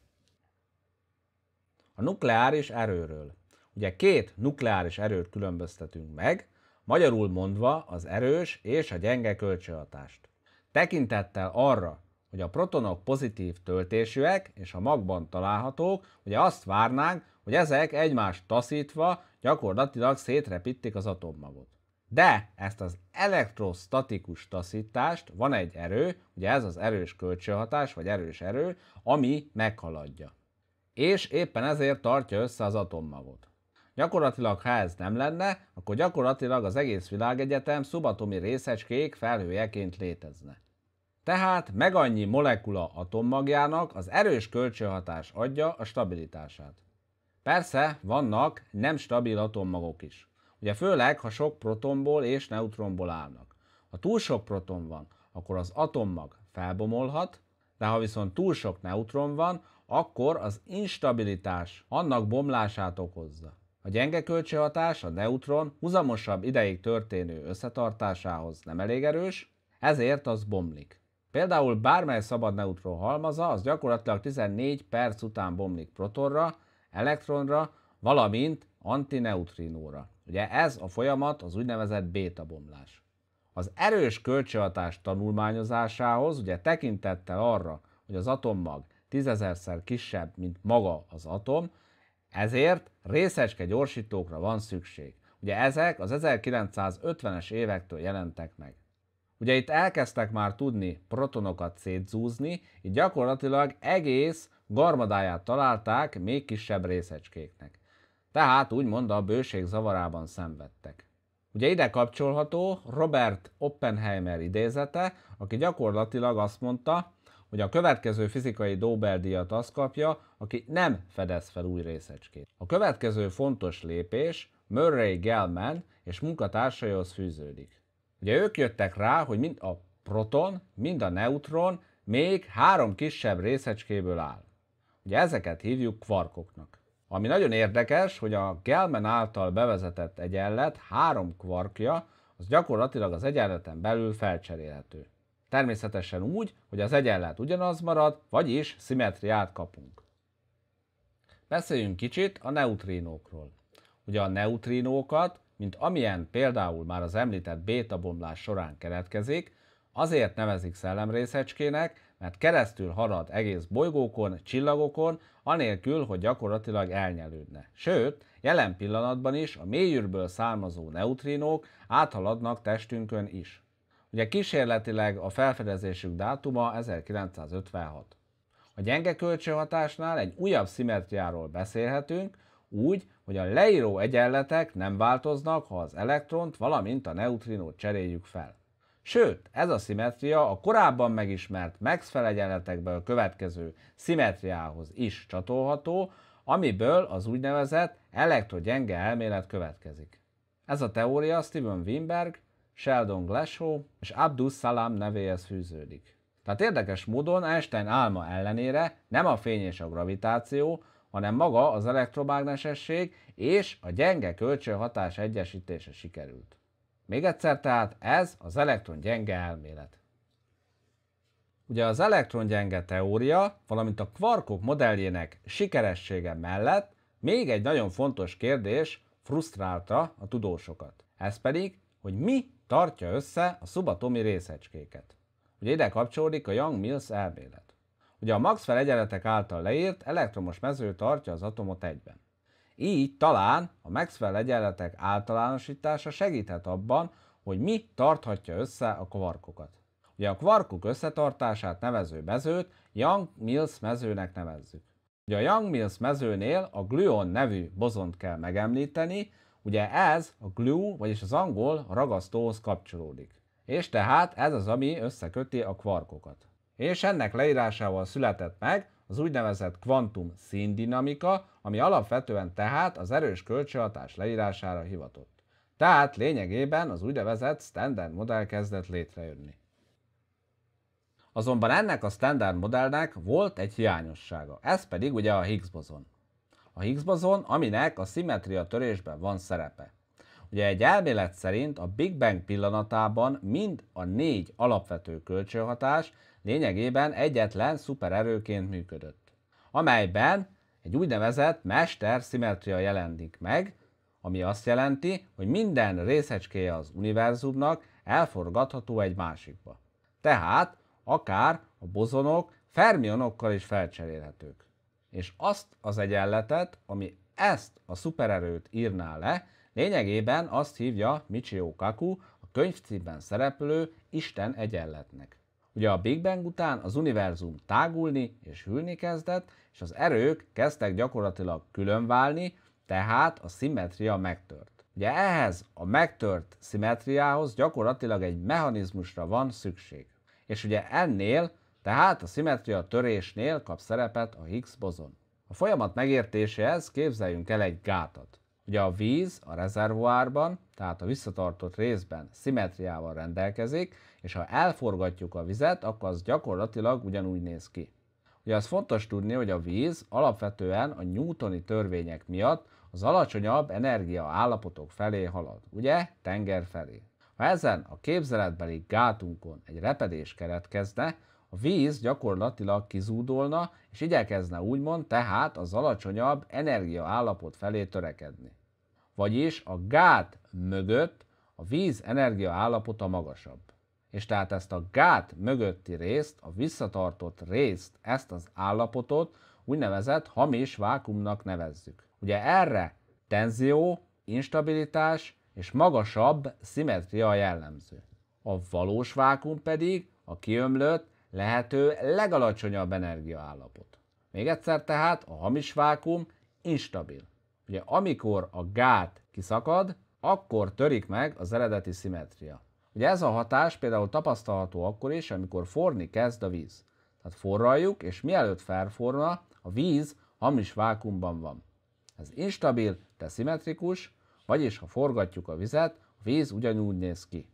A nukleáris erőről. Ugye két nukleáris erőt különböztetünk meg, magyarul mondva az erős és a gyenge kölcsönhatást. Tekintettel arra, hogy a protonok pozitív töltésűek és a magban találhatók, ugye azt várnánk, hogy ezek egymást taszítva gyakorlatilag szétrepítik az atommagot. De ezt az elektrostatikus taszítást van egy erő, ugye ez az erős kölcsönhatás, vagy erős erő, ami meghaladja. És éppen ezért tartja össze az atommagot. Gyakorlatilag, ha ez nem lenne, akkor gyakorlatilag az egész világegyetem szubatomi részecskék felhőjeként létezne. Tehát meg annyi molekula atommagjának az erős kölcsönhatás adja a stabilitását. Persze vannak nem stabil atommagok is. Ugye főleg, ha sok protonból és neutronból állnak. Ha túl sok proton van, akkor az atommag felbomolhat, de ha viszont túl sok neutron van, akkor az instabilitás annak bomlását okozza. A gyenge kölcsönhatás a neutron huzamosabb ideig történő összetartásához nem elég erős, ezért az bomlik. Például bármely szabad neutron halmaza az gyakorlatilag 14 perc után bomlik protonra, elektronra, valamint antineutrinóra. Ugye ez a folyamat az úgynevezett béta bomlás. Az erős kölcsönhatás tanulmányozásához, ugye tekintettel arra, hogy az atommag tízezerszer kisebb, mint maga az atom, ezért részecske gyorsítókra van szükség. Ugye ezek az 1950-es évektől jelentek meg. Ugye itt elkezdtek már tudni protonokat szétzúzni, így gyakorlatilag egész garmadáját találták még kisebb részecskéknek. Tehát úgymond a bőség zavarában szenvedtek. Ugye ide kapcsolható Robert Oppenheimer idézete, aki gyakorlatilag azt mondta, hogy a következő fizikai Nobel-díjat az kapja, aki nem fedez fel új részecskét. A következő fontos lépés Murray Gell-Mann és munkatársaihoz fűződik. Ugye ők jöttek rá, hogy mind a proton, mind a neutron még három kisebb részecskéből áll. Ugye ezeket hívjuk kvarkoknak. Ami nagyon érdekes, hogy a Gelman által bevezetett egyenlet három kvarkja, az gyakorlatilag az egyenleten belül felcserélhető. Természetesen úgy, hogy az egyenlet ugyanaz marad, vagyis szimmetriát kapunk. Beszéljünk kicsit a neutrinókról. Ugye a neutrinókat, mint amilyen például már az említett bétabomlás során keletkezik, azért nevezik szellemrészecskének, mert keresztül harad egész bolygókon, csillagokon, anélkül, hogy gyakorlatilag elnyelődne. Sőt, jelen pillanatban is a mélyűrből származó neutrinók áthaladnak testünkön is. Ugye kísérletileg a felfedezésük dátuma 1956. A gyenge kölcsönhatásnál egy újabb szimmetriáról beszélhetünk, úgy, hogy a leíró egyenletek nem változnak, ha az elektront, valamint a neutrinót cseréljük fel. Sőt, ez a szimetria a korábban megismert Maxwell egyenletekből következő szimetriához is csatolható, amiből az úgynevezett elektrogyenge elmélet következik. Ez a teória Steven Weinberg, Sheldon Glashow és Abdus Salam nevéhez fűződik. Tehát érdekes módon Einstein álma ellenére nem a fény és a gravitáció, hanem maga az elektromágnesesség és a gyenge kölcsönhatás egyesítése sikerült. Még egyszer tehát ez az elektron gyenge elmélet. Ugye az elektron gyenge teória, valamint a kvarkok modelljének sikeressége mellett még egy nagyon fontos kérdés frusztrálta a tudósokat. Ez pedig, hogy mi tartja össze a szubatomi részecskéket. Ugye ide kapcsolódik a Young-Mills elmélet. Ugye a Maxwell egyenletek által leírt elektromos mező tartja az atomot egyben. Így talán a Maxwell egyenletek általánosítása segíthet abban, hogy mi tarthatja össze a kvarkokat. Ugye a kvarkok összetartását nevező mezőt Young-Mills mezőnek nevezzük. Ugye a Young-Mills mezőnél a gluon nevű bozont kell megemlíteni, ugye ez a glue, vagyis az angol ragasztóhoz kapcsolódik. És tehát ez az, ami összeköti a kvarkokat. És ennek leírásával született meg az úgynevezett kvantum színdinamika, ami alapvetően tehát az erős kölcsönhatás leírására hivatott. Tehát lényegében az úgynevezett standard modell kezdett létrejönni. Azonban ennek a standard modellnek volt egy hiányossága, ez pedig ugye a Higgs bozon. A Higgs bozon, aminek a szimmetria törésben van szerepe. Ugye egy elmélet szerint a Big Bang pillanatában mind a négy alapvető kölcsönhatás lényegében egyetlen szupererőként működött, amelyben egy úgynevezett mester szimetria jelentik meg, ami azt jelenti, hogy minden részecskéje az univerzumnak elforgatható egy másikba. Tehát akár a bozonok fermionokkal is felcserélhetők. És azt az egyenletet, ami ezt a szupererőt írná le, lényegében azt hívja Michio Kaku a könyvcímben szereplő Isten egyenletnek. Ugye a Big Bang után az univerzum tágulni és hűlni kezdett, és az erők kezdtek gyakorlatilag különválni, tehát a szimmetria megtört. Ugye ehhez a megtört szimmetriához gyakorlatilag egy mechanizmusra van szükség. És ugye ennél, tehát a szimmetria törésnél kap szerepet a Higgs bozon. A folyamat megértéséhez képzeljünk el egy gátat. Ugye a víz a rezervoárban, tehát a visszatartott részben szimmetriával rendelkezik, és ha elforgatjuk a vizet, akkor az gyakorlatilag ugyanúgy néz ki. Ugye az fontos tudni, hogy a víz alapvetően a newtoni törvények miatt az alacsonyabb energia állapotok felé halad, ugye? Tenger felé. Ha ezen a képzeletbeli gátunkon egy repedés keletkezne, a víz gyakorlatilag kizúdolna, és igyekezne úgymond tehát az alacsonyabb állapot felé törekedni vagyis a gát mögött a víz energia állapota magasabb. És tehát ezt a gát mögötti részt, a visszatartott részt, ezt az állapotot úgynevezett hamis vákumnak nevezzük. Ugye erre tenzió, instabilitás és magasabb szimetria jellemző. A valós vákum pedig a kiömlött, lehető legalacsonyabb energiaállapot. Még egyszer tehát a hamis vákum instabil. Ugye amikor a gát kiszakad, akkor törik meg az eredeti szimetria. Ugye ez a hatás például tapasztalható akkor is, amikor forni kezd a víz. Tehát forraljuk, és mielőtt felforna, a víz hamis vákumban van. Ez instabil, de szimmetrikus, vagyis ha forgatjuk a vizet, a víz ugyanúgy néz ki.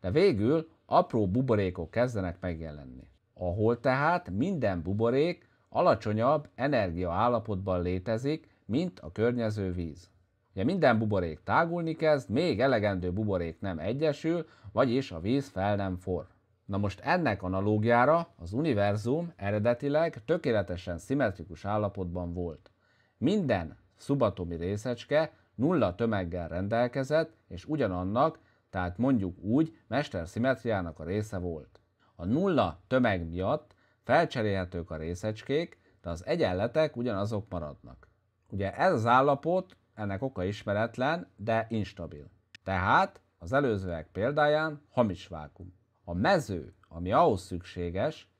De végül apró buborékok kezdenek megjelenni, ahol tehát minden buborék alacsonyabb energiaállapotban létezik, mint a környező víz. Ugye minden buborék tágulni kezd, még elegendő buborék nem egyesül, vagyis a víz fel nem forr. Na most ennek analógiára az univerzum eredetileg tökéletesen szimmetrikus állapotban volt. Minden szubatomi részecske nulla tömeggel rendelkezett, és ugyanannak, tehát mondjuk úgy, mesterszimetriának a része volt. A nulla tömeg miatt felcserélhetők a részecskék, de az egyenletek ugyanazok maradnak. Ugye ez az állapot, ennek oka ismeretlen, de instabil. Tehát az előzőek példáján hamis vákum. A mező, ami ahhoz szükséges,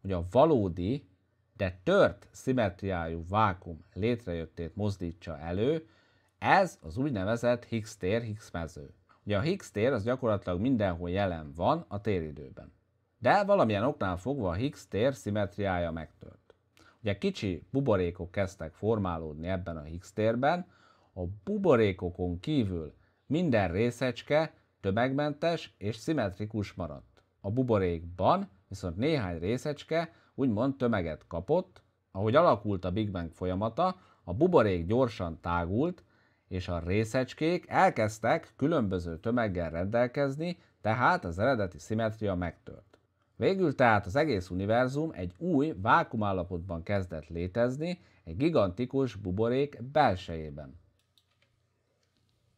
hogy a valódi, de tört szimmetriájú vákum létrejöttét mozdítsa elő, ez az úgynevezett Higgs tér, Higgs mező. Ugye a Higgs tér az gyakorlatilag mindenhol jelen van a téridőben. De valamilyen oknál fogva a Higgs tér szimmetriája megtört. Ugye kicsi buborékok kezdtek formálódni ebben a Higgs térben, a buborékokon kívül minden részecske tömegmentes és szimmetrikus maradt. A buborékban viszont néhány részecske úgymond tömeget kapott, ahogy alakult a Big Bang folyamata, a buborék gyorsan tágult, és a részecskék elkezdtek különböző tömeggel rendelkezni, tehát az eredeti szimetria megtört. Végül tehát az egész univerzum egy új vákumállapotban kezdett létezni, egy gigantikus buborék belsejében.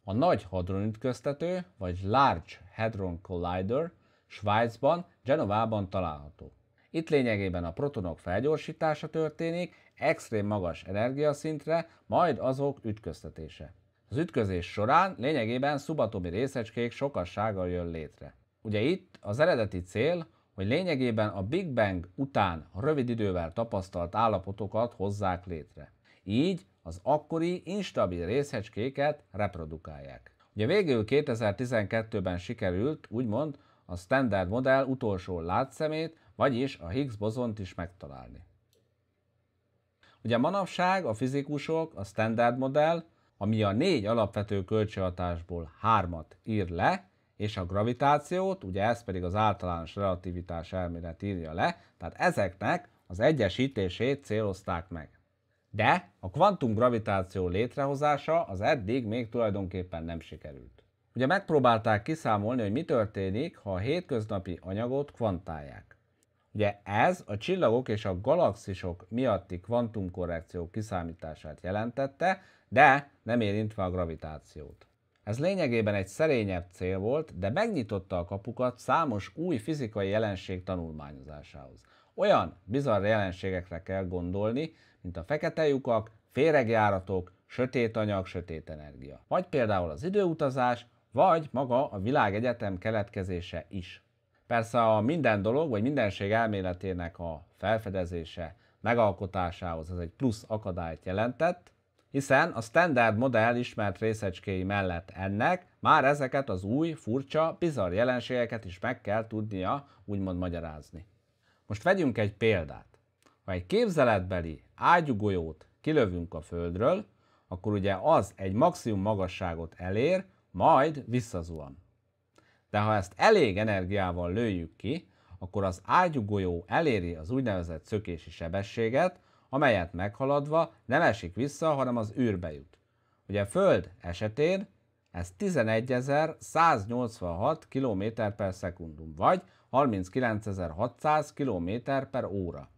A nagy hadronütköztető, vagy Large Hadron Collider Svájcban, Genovában található. Itt lényegében a protonok felgyorsítása történik extrém magas energiaszintre, majd azok ütköztetése. Az ütközés során lényegében szubatomi részecskék sokassággal jön létre. Ugye itt az eredeti cél, hogy lényegében a Big Bang után rövid idővel tapasztalt állapotokat hozzák létre. Így az akkori instabil részecskéket reprodukálják. Ugye végül 2012-ben sikerült úgymond a standard modell utolsó látszemét, vagyis a Higgs bozont is megtalálni. Ugye manapság a fizikusok a standard modell, ami a négy alapvető kölcsönhatásból hármat ír le, és a gravitációt, ugye ez pedig az általános relativitás elmélet írja le, tehát ezeknek az egyesítését célozták meg. De a kvantumgravitáció létrehozása az eddig még tulajdonképpen nem sikerült. Ugye megpróbálták kiszámolni, hogy mi történik, ha a hétköznapi anyagot kvantálják. Ugye ez a csillagok és a galaxisok miatti kvantumkorrekció kiszámítását jelentette, de nem érintve a gravitációt. Ez lényegében egy szerényebb cél volt, de megnyitotta a kapukat számos új fizikai jelenség tanulmányozásához. Olyan bizarr jelenségekre kell gondolni, mint a fekete lyukak, féregjáratok, sötét anyag, sötét energia. Vagy például az időutazás, vagy maga a világegyetem keletkezése is. Persze a minden dolog vagy mindenség elméletének a felfedezése, megalkotásához ez egy plusz akadályt jelentett, hiszen a standard modell ismert részecskéi mellett ennek már ezeket az új, furcsa, bizarr jelenségeket is meg kell tudnia úgymond magyarázni. Most vegyünk egy példát. Ha egy képzeletbeli ágyugolyót kilövünk a földről, akkor ugye az egy maximum magasságot elér, majd visszazuhan. De ha ezt elég energiával lőjük ki, akkor az ágyugolyó eléri az úgynevezett szökési sebességet, amelyet meghaladva nem esik vissza, hanem az űrbe jut. Ugye a Föld esetén ez 11.186 km per szekundum, vagy 39.600 km per óra.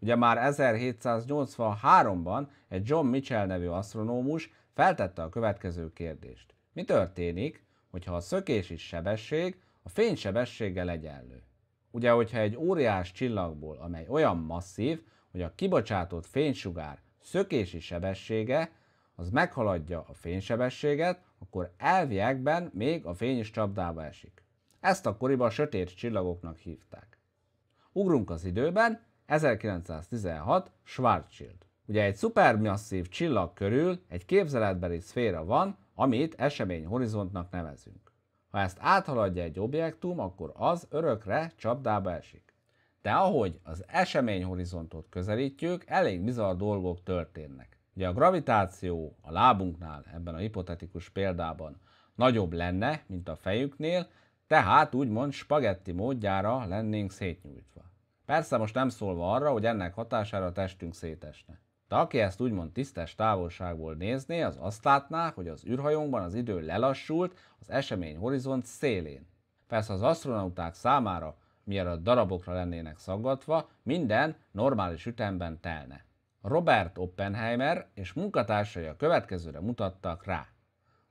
Ugye már 1783-ban egy John Mitchell nevű asztronómus feltette a következő kérdést. Mi történik, hogyha a szökési sebesség a fénysebességgel egyenlő? Ugye, hogyha egy óriás csillagból, amely olyan masszív, hogy a kibocsátott fénysugár szökési sebessége az meghaladja a fénysebességet, akkor elviekben még a fény is csapdába esik. Ezt akkoriban a sötét csillagoknak hívták. Ugrunk az időben, 1916, Schwarzschild. Ugye egy szupermasszív csillag körül egy képzeletbeli szféra van, amit eseményhorizontnak nevezünk. Ha ezt áthaladja egy objektum, akkor az örökre csapdába esik. De ahogy az eseményhorizontot közelítjük, elég bizarr dolgok történnek. Ugye a gravitáció a lábunknál ebben a hipotetikus példában nagyobb lenne, mint a fejünknél, tehát úgymond spagetti módjára lennénk szétnyújtva. Persze most nem szólva arra, hogy ennek hatására a testünk szétesne. De aki ezt úgymond tisztes távolságból nézné, az azt látná, hogy az űrhajónkban az idő lelassult az esemény horizont szélén. Persze az astronauták számára mielőtt darabokra lennének szaggatva, minden normális ütemben telne. Robert Oppenheimer és munkatársai a következőre mutattak rá.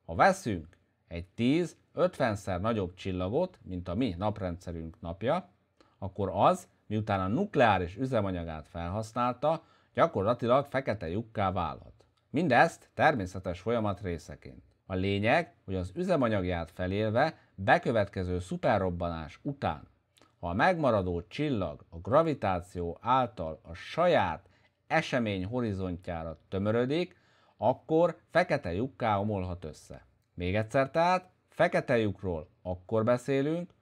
Ha veszünk egy 10-50-szer nagyobb csillagot, mint a mi naprendszerünk napja, akkor az, miután a nukleáris üzemanyagát felhasználta, gyakorlatilag fekete lyukká válhat. Mindezt természetes folyamat részeként. A lényeg, hogy az üzemanyagját felélve bekövetkező szuperrobbanás után ha a megmaradó csillag a gravitáció által a saját esemény horizontjára tömörödik, akkor fekete lyukká omolhat össze. Még egyszer tehát, fekete lyukról akkor beszélünk,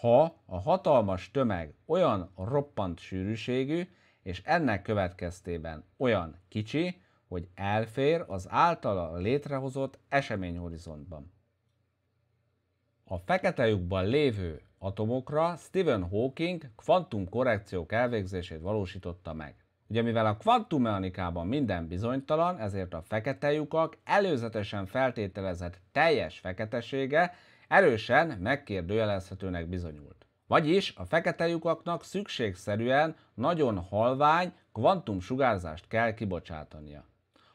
ha a hatalmas tömeg olyan roppant sűrűségű, és ennek következtében olyan kicsi, hogy elfér az általa létrehozott eseményhorizontban. A fekete lyukban lévő atomokra Stephen Hawking kvantumkorrekciók elvégzését valósította meg. Ugye mivel a kvantummechanikában minden bizonytalan, ezért a fekete lyukak előzetesen feltételezett teljes feketesége erősen megkérdőjelezhetőnek bizonyult. Vagyis a fekete lyukaknak szükségszerűen nagyon halvány kvantumsugárzást kell kibocsátania.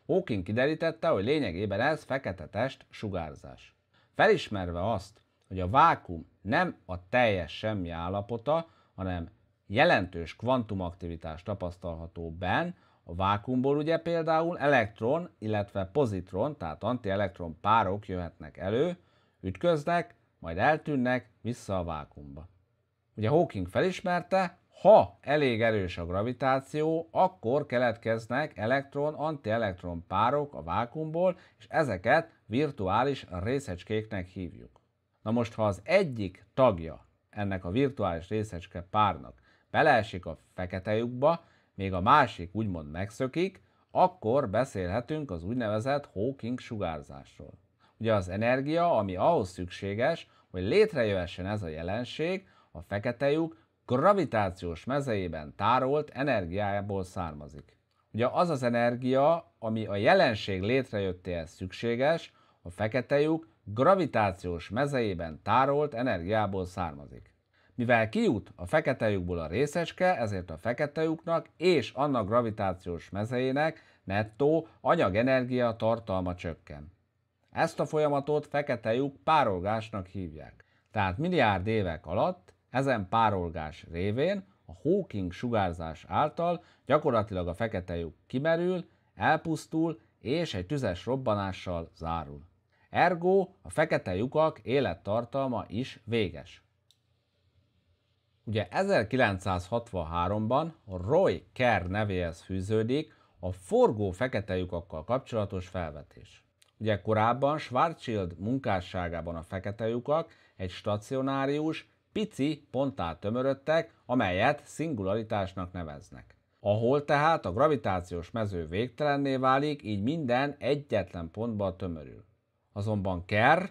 Hawking kiderítette, hogy lényegében ez fekete test sugárzás. Felismerve azt, hogy a vákum nem a teljes semmi állapota, hanem jelentős kvantumaktivitás tapasztalható benn, a vákumból ugye például elektron, illetve pozitron, tehát antielektron párok jöhetnek elő, ütköznek, majd eltűnnek vissza a vákumba. Ugye Hawking felismerte, ha elég erős a gravitáció, akkor keletkeznek elektron-antielektron párok a vákumból, és ezeket virtuális részecskéknek hívjuk. Na most, ha az egyik tagja ennek a virtuális részecske párnak beleesik a fekete lyukba, még a másik úgymond megszökik, akkor beszélhetünk az úgynevezett Hawking sugárzásról. Ugye az energia, ami ahhoz szükséges, hogy létrejöhessen ez a jelenség, a fekete lyuk gravitációs mezejében tárolt energiájából származik. Ugye az az energia, ami a jelenség létrejöttéhez szükséges, a fekete lyuk gravitációs mezejében tárolt energiából származik. Mivel kijut a fekete lyukból a részecske, ezért a fekete lyuknak és annak gravitációs mezejének nettó anyagenergia tartalma csökken. Ezt a folyamatot fekete lyuk párolgásnak hívják. Tehát milliárd évek alatt ezen párolgás révén a Hawking sugárzás által gyakorlatilag a fekete lyuk kimerül, elpusztul és egy tüzes robbanással zárul. Ergo a fekete lyukak élettartalma is véges. Ugye 1963-ban Roy Kerr nevéhez fűződik a forgó fekete lyukakkal kapcsolatos felvetés. Ugye korábban Schwarzschild munkásságában a fekete lyukak egy stacionárius, pici ponttá tömörödtek, amelyet szingularitásnak neveznek. Ahol tehát a gravitációs mező végtelenné válik, így minden egyetlen pontba tömörül. Azonban Kerr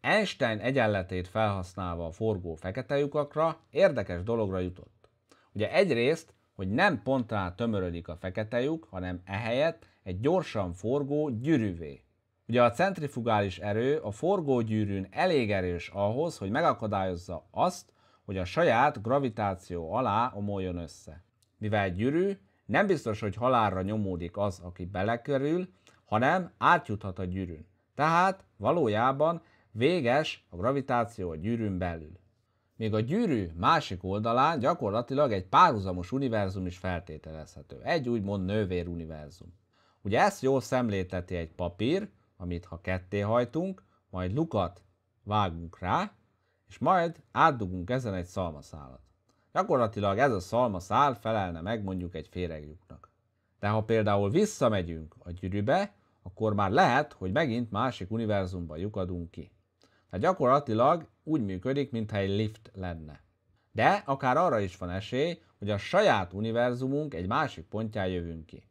Einstein egyenletét felhasználva a forgó fekete lyukakra érdekes dologra jutott. Ugye egyrészt, hogy nem rá tömörödik a fekete lyuk, hanem ehelyett egy gyorsan forgó gyűrűvé. Ugye a centrifugális erő a forgó gyűrűn elég erős ahhoz, hogy megakadályozza azt, hogy a saját gravitáció alá omoljon össze. Mivel gyűrű, nem biztos, hogy halálra nyomódik az, aki belekerül, hanem átjuthat a gyűrűn. Tehát valójában véges a gravitáció a gyűrűn belül. Még a gyűrű másik oldalán gyakorlatilag egy párhuzamos univerzum is feltételezhető. Egy úgymond univerzum. Ugye ezt jól szemlélteti egy papír, amit ha ketté hajtunk, majd lukat vágunk rá, és majd átdugunk ezen egy szalmaszálat. Gyakorlatilag ez a szalmaszál felelne meg mondjuk egy féregjuknak. De ha például visszamegyünk a gyűrűbe, akkor már lehet, hogy megint másik univerzumba lyukadunk ki. Tehát gyakorlatilag úgy működik, mintha egy lift lenne. De akár arra is van esély, hogy a saját univerzumunk egy másik pontján jövünk ki.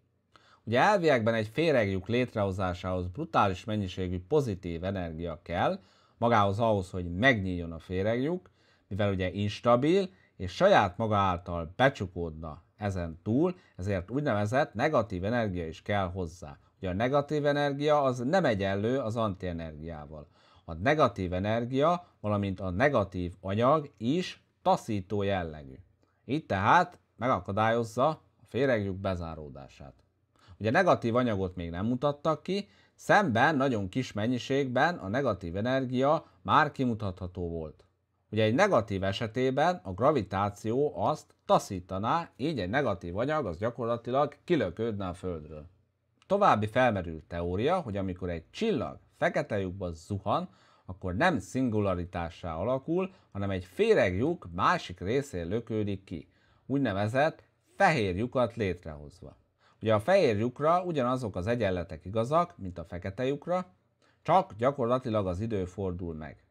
Ugye elviekben egy féregjuk létrehozásához brutális mennyiségű pozitív energia kell, magához ahhoz, hogy megnyíljon a féregjuk, mivel ugye instabil, és saját maga által becsukódna ezen túl, ezért úgynevezett negatív energia is kell hozzá hogy a negatív energia az nem egyenlő az antienergiával. A negatív energia, valamint a negatív anyag is taszító jellegű. Itt tehát megakadályozza a féregjük bezáródását. Ugye negatív anyagot még nem mutattak ki, szemben nagyon kis mennyiségben a negatív energia már kimutatható volt. Ugye egy negatív esetében a gravitáció azt taszítaná, így egy negatív anyag az gyakorlatilag kilöködne a Földről. További felmerült teória, hogy amikor egy csillag fekete lyukba zuhan, akkor nem szingularitássá alakul, hanem egy féreg lyuk másik részén lökődik ki, úgynevezett fehér lyukat létrehozva. Ugye a fehér lyukra ugyanazok az egyenletek igazak, mint a fekete lyukra, csak gyakorlatilag az idő fordul meg.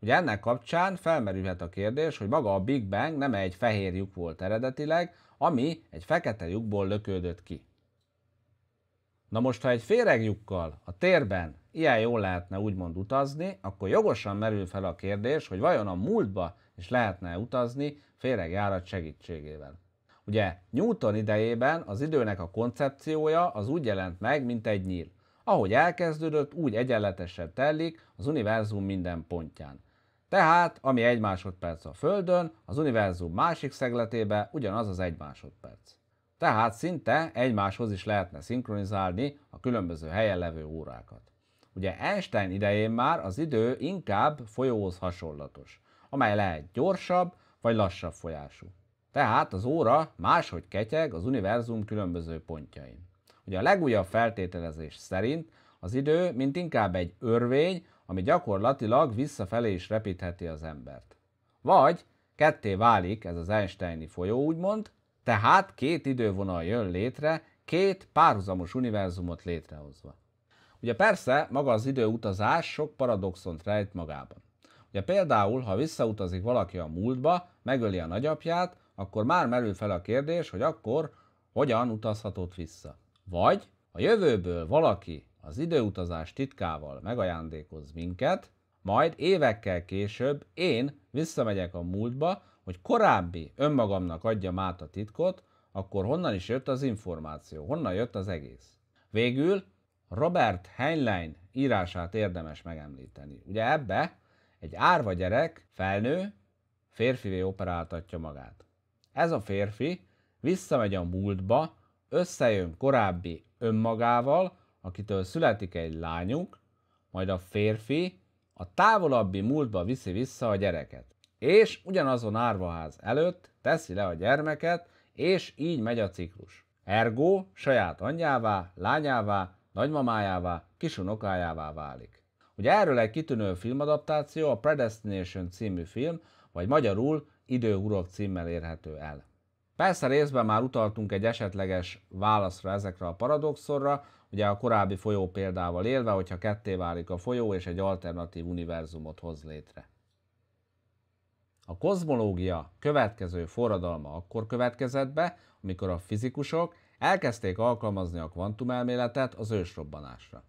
Ugye ennek kapcsán felmerülhet a kérdés, hogy maga a Big Bang nem egy fehér lyuk volt eredetileg, ami egy fekete lyukból lökődött ki. Na most, ha egy féregjukkal a térben ilyen jól lehetne úgymond utazni, akkor jogosan merül fel a kérdés, hogy vajon a múltba is lehetne utazni féregjárat segítségével. Ugye Newton idejében az időnek a koncepciója az úgy jelent meg, mint egy nyíl. Ahogy elkezdődött, úgy egyenletesen tellik az univerzum minden pontján. Tehát, ami egy másodperc a Földön, az univerzum másik szegletébe ugyanaz az egy másodperc. Tehát szinte egymáshoz is lehetne szinkronizálni a különböző helyen levő órákat. Ugye Einstein idején már az idő inkább folyóhoz hasonlatos, amely lehet gyorsabb vagy lassabb folyású. Tehát az óra máshogy ketyeg az univerzum különböző pontjain. Ugye a legújabb feltételezés szerint az idő mint inkább egy örvény, ami gyakorlatilag visszafelé is repítheti az embert. Vagy ketté válik ez az Einsteini folyó úgymond, tehát két idővonal jön létre, két párhuzamos univerzumot létrehozva. Ugye persze maga az időutazás sok paradoxont rejt magában. Ugye például, ha visszautazik valaki a múltba, megöli a nagyapját, akkor már merül fel a kérdés, hogy akkor hogyan utazhatott vissza. Vagy a jövőből valaki az időutazás titkával megajándékoz minket, majd évekkel később én visszamegyek a múltba, hogy korábbi önmagamnak adjam át a titkot, akkor honnan is jött az információ, honnan jött az egész. Végül Robert Heinlein írását érdemes megemlíteni. Ugye ebbe egy árva gyerek, felnő, férfivé operáltatja magát. Ez a férfi visszamegy a múltba, összejön korábbi önmagával, akitől születik egy lányuk, majd a férfi a távolabbi múltba viszi vissza a gyereket. És ugyanazon árvaház előtt teszi le a gyermeket, és így megy a ciklus. Ergo saját anyjává, lányává, nagymamájává, kisunokájává válik. Ugye erről egy kitűnő filmadaptáció, a Predestination című film, vagy magyarul Időhurok címmel érhető el. Persze részben már utaltunk egy esetleges válaszra ezekre a paradoxorra, ugye a korábbi folyó példával élve, hogyha ketté válik a folyó és egy alternatív univerzumot hoz létre. A kozmológia következő forradalma akkor következett be, amikor a fizikusok elkezdték alkalmazni a kvantumelméletet az ősrobbanásra.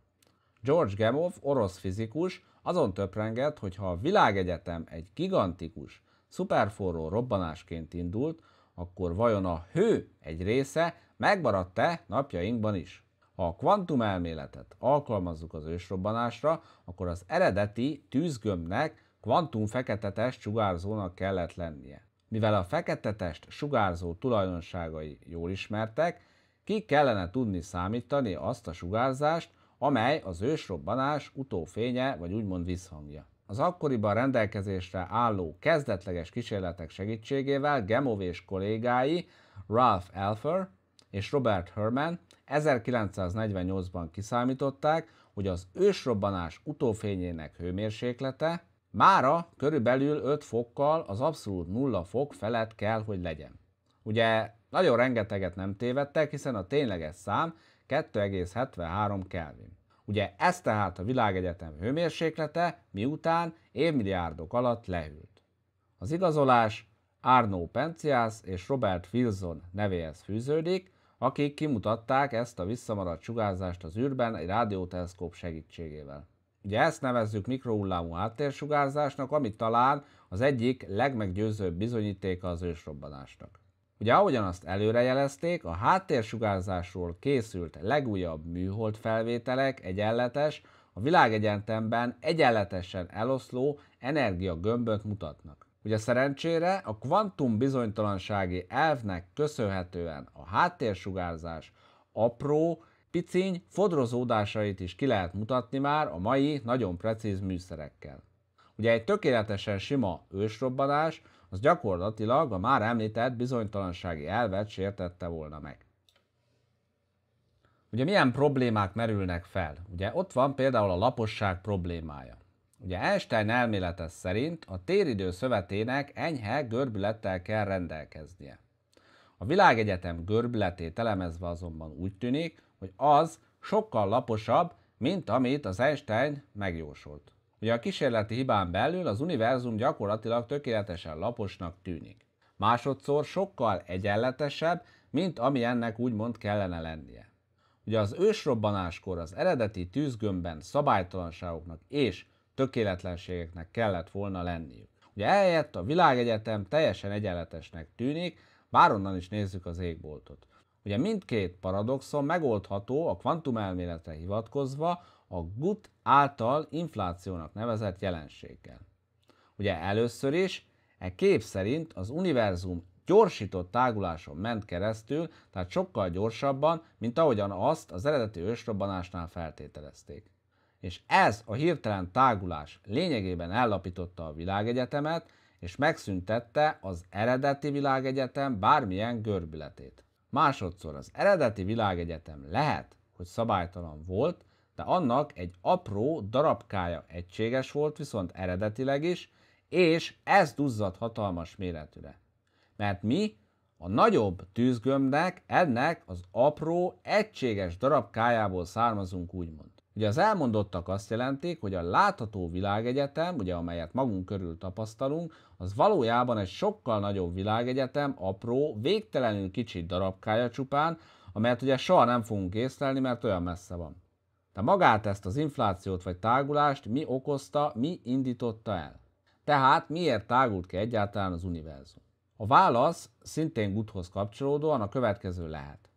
George Gemov, orosz fizikus, azon töprengett, hogy ha a világegyetem egy gigantikus, szuperforró robbanásként indult, akkor vajon a hő egy része megmaradt-e napjainkban is? Ha a kvantumelméletet alkalmazzuk az ősrobbanásra, akkor az eredeti tűzgömbnek kvantum fekete test sugárzónak kellett lennie. Mivel a fekete test sugárzó tulajdonságai jól ismertek, ki kellene tudni számítani azt a sugárzást, amely az ősrobbanás utófénye vagy úgymond visszhangja. Az akkoriban rendelkezésre álló kezdetleges kísérletek segítségével Gemov és kollégái Ralph Elfer és Robert Herman 1948-ban kiszámították, hogy az ősrobbanás utófényének hőmérséklete Mára körülbelül 5 fokkal az abszolút nulla fok felett kell, hogy legyen. Ugye nagyon rengeteget nem tévedtek, hiszen a tényleges szám 2,73 Kelvin. Ugye ez tehát a világegyetem hőmérséklete, miután évmilliárdok alatt lehűlt. Az igazolás Arno Penciász és Robert Wilson nevéhez fűződik, akik kimutatták ezt a visszamaradt sugárzást az űrben egy rádióteleszkóp segítségével. Ugye ezt nevezzük mikrohullámú háttérsugárzásnak, ami talán az egyik legmeggyőzőbb bizonyítéka az ősrobbanásnak. Ugye ahogyan azt előrejelezték, a háttérsugárzásról készült legújabb műhold felvételek egyenletes, a világegyentemben egyenletesen eloszló energiagömböt mutatnak. Ugye szerencsére a kvantum bizonytalansági elvnek köszönhetően a háttérsugárzás apró, Piciny fodrozódásait is ki lehet mutatni már a mai nagyon precíz műszerekkel. Ugye egy tökéletesen sima ősrobbanás az gyakorlatilag a már említett bizonytalansági elvet sértette volna meg. Ugye milyen problémák merülnek fel? Ugye ott van például a laposság problémája. Ugye Einstein elmélete szerint a téridő szövetének enyhe görbülettel kell rendelkeznie. A világegyetem görbületét elemezve azonban úgy tűnik, hogy az sokkal laposabb, mint amit az Einstein megjósolt. Ugye a kísérleti hibán belül az univerzum gyakorlatilag tökéletesen laposnak tűnik. Másodszor sokkal egyenletesebb, mint ami ennek úgymond kellene lennie. Ugye az ősrobbanáskor az eredeti tűzgömbben szabálytalanságoknak és tökéletlenségeknek kellett volna lenniük. Ugye ehelyett a világegyetem teljesen egyenletesnek tűnik, bár onnan is nézzük az égboltot. Ugye mindkét paradoxon megoldható a kvantumelméletre hivatkozva a Gut által inflációnak nevezett jelenséggel. Ugye először is, e kép szerint az univerzum gyorsított táguláson ment keresztül, tehát sokkal gyorsabban, mint ahogyan azt az eredeti ősrobbanásnál feltételezték. És ez a hirtelen tágulás lényegében ellapította a világegyetemet, és megszüntette az eredeti világegyetem bármilyen görbületét. Másodszor az eredeti világegyetem lehet, hogy szabálytalan volt, de annak egy apró darabkája egységes volt viszont eredetileg is, és ez duzzad hatalmas méretűre. Mert mi a nagyobb tűzgömbnek, ennek az apró, egységes darabkájából származunk úgymond. Ugye az elmondottak azt jelenték, hogy a látható világegyetem, ugye amelyet magunk körül tapasztalunk, az valójában egy sokkal nagyobb világegyetem, apró, végtelenül kicsi darabkája csupán, amelyet ugye soha nem fogunk észlelni, mert olyan messze van. De magát ezt az inflációt vagy tágulást mi okozta, mi indította el? Tehát miért tágult ki egyáltalán az univerzum? A válasz szintén Guthoz kapcsolódóan a következő lehet.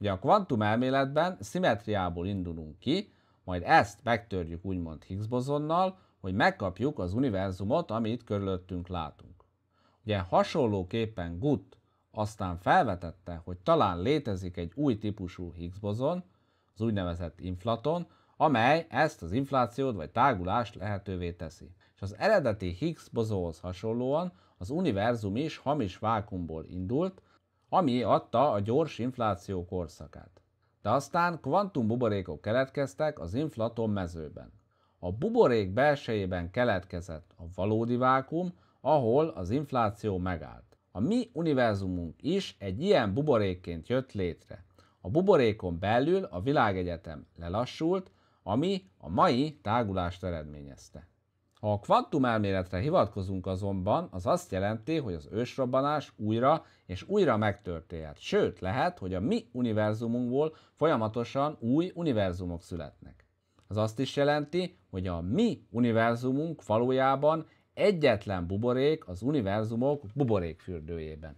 Ugye a kvantum elméletben szimmetriából indulunk ki, majd ezt megtörjük úgymond Higgs bozonnal, hogy megkapjuk az univerzumot, amit körülöttünk látunk. Ugye hasonlóképpen Gutt aztán felvetette, hogy talán létezik egy új típusú Higgs bozon, az úgynevezett inflaton, amely ezt az inflációt vagy tágulást lehetővé teszi. És az eredeti Higgs bozóhoz hasonlóan az univerzum is hamis vákumból indult, ami adta a gyors infláció korszakát de aztán kvantum buborékok keletkeztek az inflaton mezőben. A buborék belsejében keletkezett a valódi vákum, ahol az infláció megállt. A mi univerzumunk is egy ilyen buborékként jött létre. A buborékon belül a világegyetem lelassult, ami a mai tágulást eredményezte. Ha a kvantumelméletre hivatkozunk azonban, az azt jelenti, hogy az ősrobbanás újra és újra megtörténhet. Sőt, lehet, hogy a mi univerzumunkból folyamatosan új univerzumok születnek. Az azt is jelenti, hogy a mi univerzumunk valójában egyetlen buborék az univerzumok buborékfürdőjében.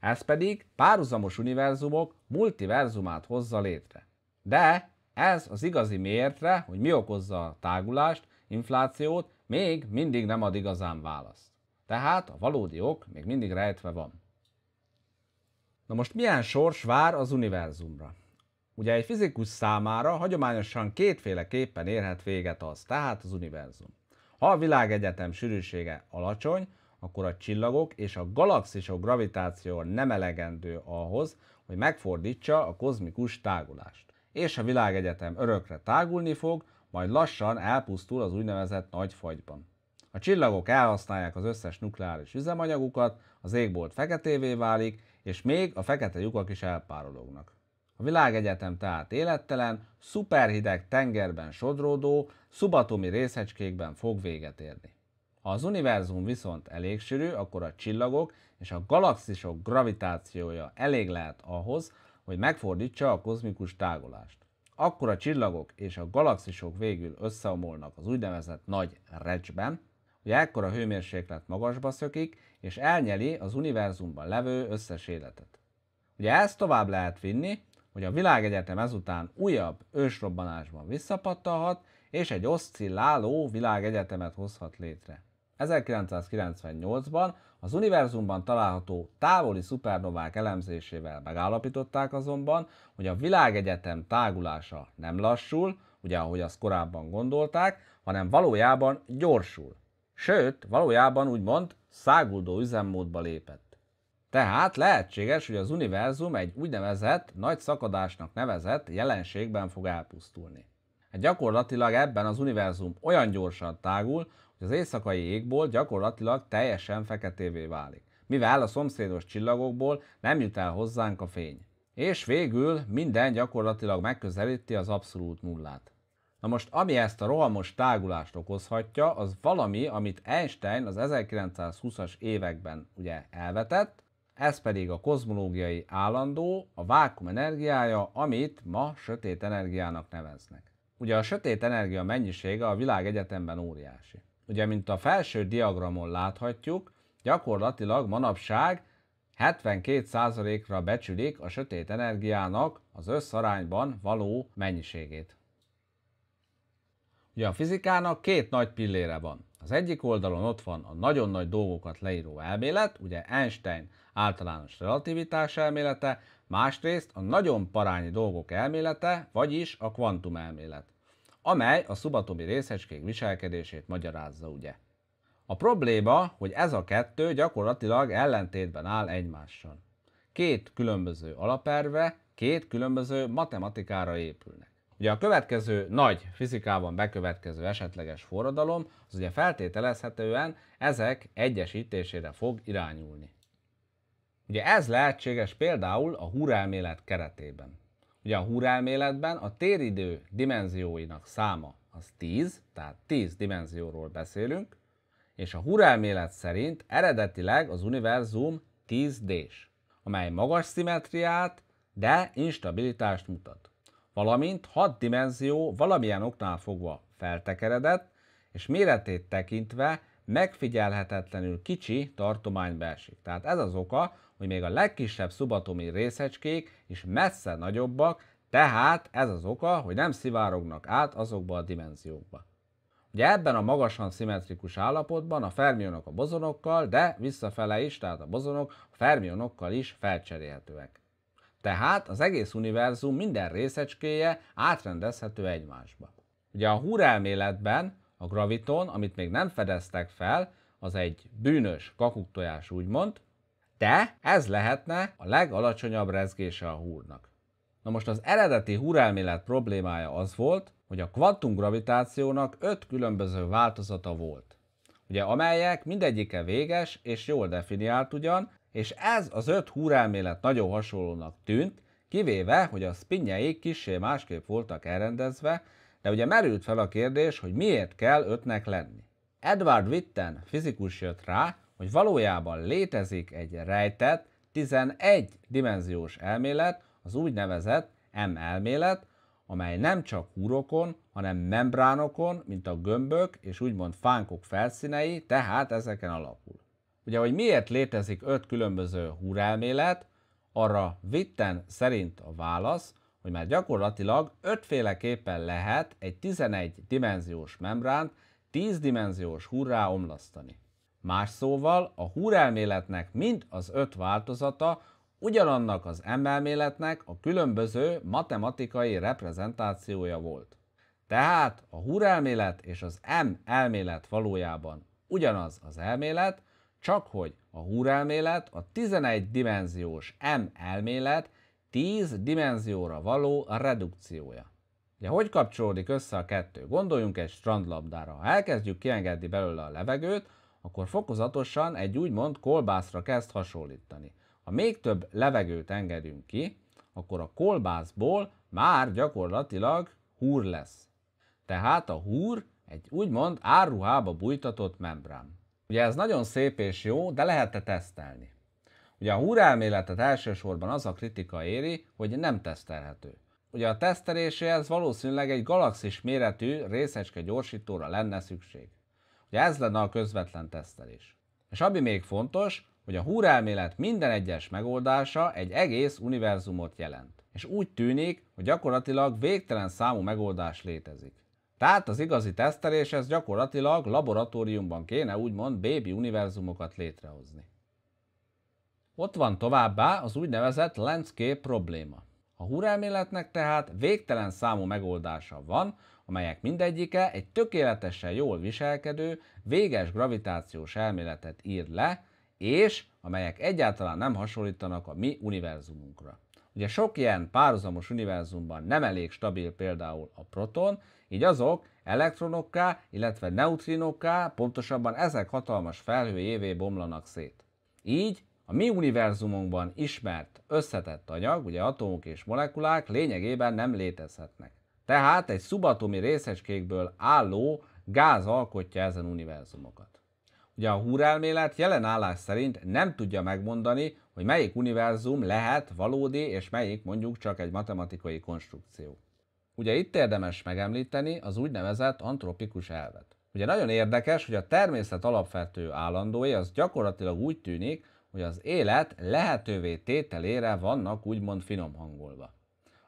Ez pedig párhuzamos univerzumok multiverzumát hozza létre. De ez az igazi mértre, hogy mi okozza a tágulást, inflációt még mindig nem ad igazán választ. Tehát a valódi ok még mindig rejtve van. Na most milyen sors vár az univerzumra? Ugye egy fizikus számára hagyományosan kétféleképpen érhet véget az, tehát az univerzum. Ha a világegyetem sűrűsége alacsony, akkor a csillagok és a galaxisok gravitáció nem elegendő ahhoz, hogy megfordítsa a kozmikus tágulást. És a világegyetem örökre tágulni fog, majd lassan elpusztul az úgynevezett nagy fagyban. A csillagok elhasználják az összes nukleáris üzemanyagukat, az égbolt feketévé válik, és még a fekete lyukak is elpárolognak. A világegyetem tehát élettelen, szuperhideg tengerben sodródó, szubatomi részecskékben fog véget érni. Ha az univerzum viszont elég sűrű, akkor a csillagok és a galaxisok gravitációja elég lehet ahhoz, hogy megfordítsa a kozmikus tágolást. Akkor a csillagok és a galaxisok végül összeomolnak az úgynevezett nagy recsben, hogy ekkora a hőmérséklet magasba szökik, és elnyeli az univerzumban levő összes életet. Ugye ezt tovább lehet vinni, hogy a világegyetem ezután újabb ősrobbanásban visszapattalhat, és egy oszcilláló világegyetemet hozhat létre. 1998-ban az univerzumban található távoli szupernovák elemzésével megállapították azonban, hogy a világegyetem tágulása nem lassul, ugye ahogy azt korábban gondolták, hanem valójában gyorsul. Sőt, valójában úgymond száguldó üzemmódba lépett. Tehát lehetséges, hogy az univerzum egy úgynevezett nagy szakadásnak nevezett jelenségben fog elpusztulni. Hát gyakorlatilag ebben az univerzum olyan gyorsan tágul, hogy az éjszakai égból gyakorlatilag teljesen feketévé válik, mivel a szomszédos csillagokból nem jut el hozzánk a fény. És végül minden gyakorlatilag megközelíti az abszolút nullát. Na most, ami ezt a rohamos tágulást okozhatja, az valami, amit Einstein az 1920-as években ugye elvetett, ez pedig a kozmológiai állandó, a vákum energiája, amit ma sötét energiának neveznek. Ugye a sötét energia mennyisége a világegyetemben óriási. Ugye, mint a felső diagramon láthatjuk, gyakorlatilag manapság 72%-ra becsülik a sötét energiának az összarányban való mennyiségét. Ugye a fizikának két nagy pillére van. Az egyik oldalon ott van a nagyon nagy dolgokat leíró elmélet, ugye Einstein általános relativitás elmélete, másrészt a nagyon parányi dolgok elmélete, vagyis a kvantum elmélet amely a szubatomi részecskék viselkedését magyarázza, ugye. A probléma, hogy ez a kettő gyakorlatilag ellentétben áll egymással. Két különböző alapelve, két különböző matematikára épülnek. Ugye a következő nagy fizikában bekövetkező esetleges forradalom, az ugye feltételezhetően ezek egyesítésére fog irányulni. Ugye ez lehetséges például a húrelmélet keretében. Ugye a húrelméletben a téridő dimenzióinak száma az 10, tehát 10 dimenzióról beszélünk, és a húrelmélet szerint eredetileg az univerzum 10D-s, amely magas szimmetriát, de instabilitást mutat. Valamint 6 dimenzió valamilyen oknál fogva feltekeredett, és méretét tekintve megfigyelhetetlenül kicsi tartományba esik. Tehát ez az oka, hogy még a legkisebb szubatomi részecskék is messze nagyobbak, tehát ez az oka, hogy nem szivárognak át azokba a dimenziókba. Ugye ebben a magasan szimmetrikus állapotban a fermionok a bozonokkal, de visszafele is, tehát a bozonok a fermionokkal is felcserélhetőek. Tehát az egész univerzum minden részecskéje átrendezhető egymásba. Ugye a Hur elméletben a graviton, amit még nem fedeztek fel, az egy bűnös kakuktojás úgymond, de ez lehetne a legalacsonyabb rezgése a húrnak. Na most az eredeti húrelmélet problémája az volt, hogy a kvantumgravitációnak öt különböző változata volt. Ugye amelyek mindegyike véges és jól definiált ugyan, és ez az öt húrelmélet nagyon hasonlónak tűnt, kivéve, hogy a spinjeik kissé másképp voltak elrendezve, de ugye merült fel a kérdés, hogy miért kell ötnek lenni. Edward Witten fizikus jött rá, hogy valójában létezik egy rejtett, 11 dimenziós elmélet, az úgynevezett M-elmélet, amely nem csak húrokon, hanem membránokon, mint a gömbök és úgymond fánkok felszínei, tehát ezeken alapul. Ugye, hogy miért létezik öt különböző húrelmélet, arra Witten szerint a válasz, hogy már gyakorlatilag ötféleképpen lehet egy 11 dimenziós membránt 10 dimenziós húrrá omlasztani. Más szóval a húrelméletnek mind az öt változata ugyanannak az emelméletnek a különböző matematikai reprezentációja volt. Tehát a húrelmélet és az M elmélet valójában ugyanaz az elmélet, csak hogy a húrelmélet a 11 dimenziós M elmélet 10 dimenzióra való a redukciója. Ugye hogy kapcsolódik össze a kettő? Gondoljunk egy strandlabdára. Ha elkezdjük kiengedni belőle a levegőt, akkor fokozatosan egy úgymond kolbászra kezd hasonlítani. Ha még több levegőt engedünk ki, akkor a kolbászból már gyakorlatilag húr lesz. Tehát a húr egy úgymond árruhába bújtatott membrán. Ugye ez nagyon szép és jó, de lehet-e tesztelni? Ugye a húrelméletet elsősorban az a kritika éri, hogy nem tesztelhető. Ugye a teszteléséhez valószínűleg egy galaxis méretű részecske gyorsítóra lenne szükség hogy ez lenne a közvetlen tesztelés. És ami még fontos, hogy a húrelmélet minden egyes megoldása egy egész univerzumot jelent. És úgy tűnik, hogy gyakorlatilag végtelen számú megoldás létezik. Tehát az igazi teszteléshez gyakorlatilag laboratóriumban kéne úgymond bébi univerzumokat létrehozni. Ott van továbbá az úgynevezett landscape probléma. A húrelméletnek tehát végtelen számú megoldása van, amelyek mindegyike egy tökéletesen jól viselkedő, véges gravitációs elméletet ír le, és amelyek egyáltalán nem hasonlítanak a mi univerzumunkra. Ugye sok ilyen párhuzamos univerzumban nem elég stabil például a proton, így azok elektronokká, illetve neutrinokká, pontosabban ezek hatalmas felhőjévé bomlanak szét. Így a mi univerzumunkban ismert összetett anyag, ugye atomok és molekulák lényegében nem létezhetnek. Tehát egy szubatomi részecskékből álló gáz alkotja ezen univerzumokat. Ugye a húrelmélet jelen állás szerint nem tudja megmondani, hogy melyik univerzum lehet valódi, és melyik mondjuk csak egy matematikai konstrukció. Ugye itt érdemes megemlíteni az úgynevezett antropikus elvet. Ugye nagyon érdekes, hogy a természet alapvető állandói az gyakorlatilag úgy tűnik, hogy az élet lehetővé tételére vannak úgymond finom hangolva.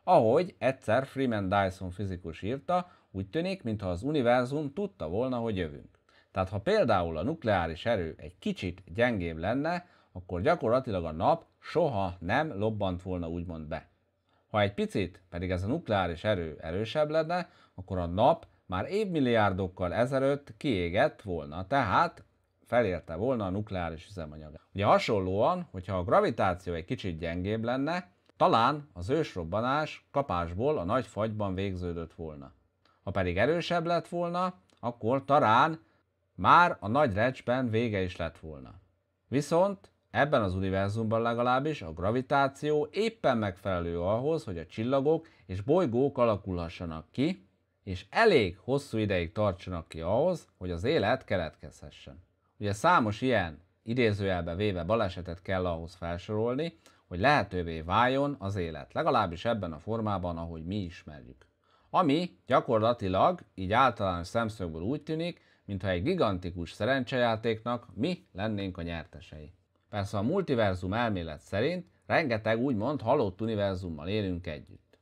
Ahogy egyszer Freeman Dyson fizikus írta, úgy tűnik, mintha az univerzum tudta volna, hogy jövünk. Tehát ha például a nukleáris erő egy kicsit gyengébb lenne, akkor gyakorlatilag a nap soha nem lobbant volna úgymond be. Ha egy picit pedig ez a nukleáris erő erősebb lenne, akkor a nap már évmilliárdokkal ezelőtt kiégett volna, tehát felérte volna a nukleáris üzemanyaga. Ugye hasonlóan, hogyha a gravitáció egy kicsit gyengébb lenne, talán az ősrobbanás kapásból a nagy fagyban végződött volna. Ha pedig erősebb lett volna, akkor talán már a nagy recsben vége is lett volna. Viszont ebben az univerzumban legalábbis a gravitáció éppen megfelelő ahhoz, hogy a csillagok és bolygók alakulhassanak ki, és elég hosszú ideig tartsanak ki ahhoz, hogy az élet keletkezhessen. Ugye számos ilyen idézőjelbe véve balesetet kell ahhoz felsorolni, hogy lehetővé váljon az élet, legalábbis ebben a formában, ahogy mi ismerjük. Ami gyakorlatilag, így általános szemszögből úgy tűnik, mintha egy gigantikus szerencsejátéknak mi lennénk a nyertesei. Persze a multiverzum elmélet szerint rengeteg úgymond halott univerzummal élünk együtt.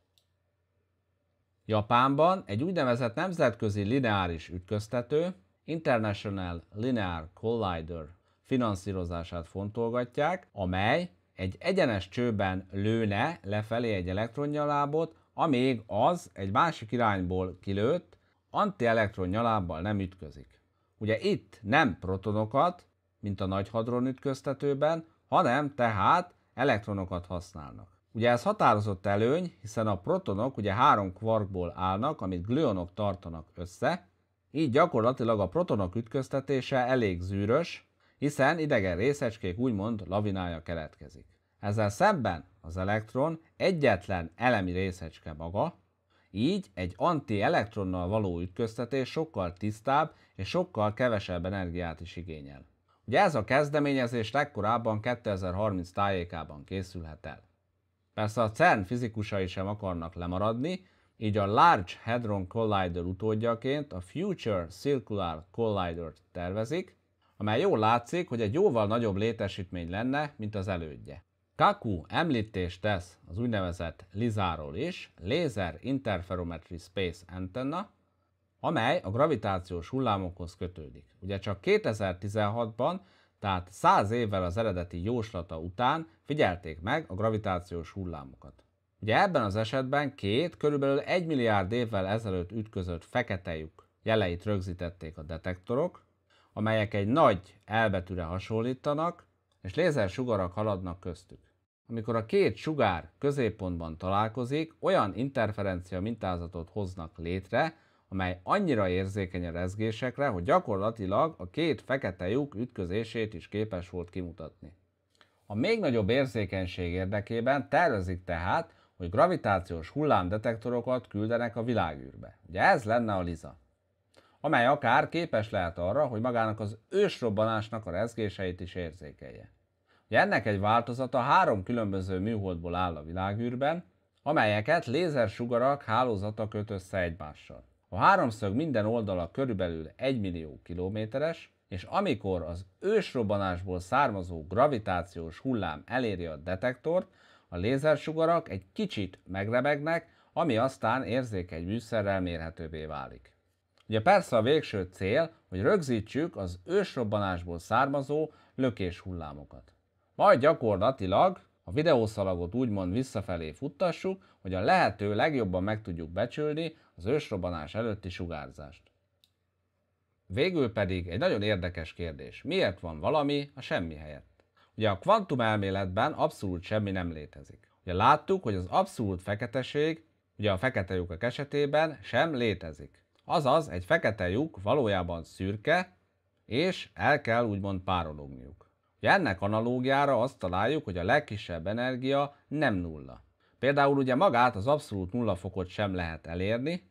Japánban egy úgynevezett nemzetközi lineáris ütköztető, International Linear Collider finanszírozását fontolgatják, amely egy egyenes csőben lőne lefelé egy elektronnyalábot, amíg az egy másik irányból kilőtt, antielektronyalábbal nem ütközik. Ugye itt nem protonokat, mint a nagy hadron ütköztetőben, hanem tehát elektronokat használnak. Ugye ez határozott előny, hiszen a protonok ugye három kvarkból állnak, amit gluonok tartanak össze, így gyakorlatilag a protonok ütköztetése elég zűrös, hiszen idegen részecskék úgymond lavinája keletkezik. Ezzel szemben az elektron egyetlen elemi részecske maga, így egy antielektronnal való ütköztetés sokkal tisztább és sokkal kevesebb energiát is igényel. Ugye ez a kezdeményezés legkorábban 2030 tájékában készülhet el. Persze a CERN fizikusai sem akarnak lemaradni, így a Large Hadron Collider utódjaként a Future Circular Collider tervezik, amely jól látszik, hogy egy jóval nagyobb létesítmény lenne, mint az elődje. Kaku említést tesz az úgynevezett Lizáról is, Laser Interferometry Space Antenna, amely a gravitációs hullámokhoz kötődik. Ugye csak 2016-ban, tehát 100 évvel az eredeti jóslata után figyelték meg a gravitációs hullámokat. Ugye ebben az esetben két, körülbelül 1 milliárd évvel ezelőtt ütközött fekete lyuk jeleit rögzítették a detektorok, amelyek egy nagy elbetűre hasonlítanak, és lézersugarak haladnak köztük. Amikor a két sugár középpontban találkozik, olyan interferencia mintázatot hoznak létre, amely annyira érzékeny a rezgésekre, hogy gyakorlatilag a két fekete lyuk ütközését is képes volt kimutatni. A még nagyobb érzékenység érdekében tervezik tehát, hogy gravitációs hullámdetektorokat küldenek a világűrbe. Ugye ez lenne a Liza amely akár képes lehet arra, hogy magának az ősrobbanásnak a rezgéseit is érzékelje. Ugye ennek egy változata három különböző műholdból áll a világűrben, amelyeket lézersugarak hálózata köt össze egymással. A háromszög minden oldala körülbelül 1 millió kilométeres, és amikor az ősrobbanásból származó gravitációs hullám eléri a detektort, a lézersugarak egy kicsit megrebegnek, ami aztán érzékeny műszerrel mérhetővé válik. Ugye persze a végső cél, hogy rögzítsük az ősrobbanásból származó lökés hullámokat. Majd gyakorlatilag a videószalagot úgymond visszafelé futtassuk, hogy a lehető legjobban meg tudjuk becsülni az ősrobbanás előtti sugárzást. Végül pedig egy nagyon érdekes kérdés. Miért van valami a semmi helyett? Ugye a kvantum elméletben abszolút semmi nem létezik. Ugye láttuk, hogy az abszolút feketeség, ugye a fekete lyukak esetében sem létezik. Azaz, egy fekete lyuk valójában szürke, és el kell úgymond párologniuk. Ugye ennek analógiára azt találjuk, hogy a legkisebb energia nem nulla. Például ugye magát az abszolút nulla fokot sem lehet elérni,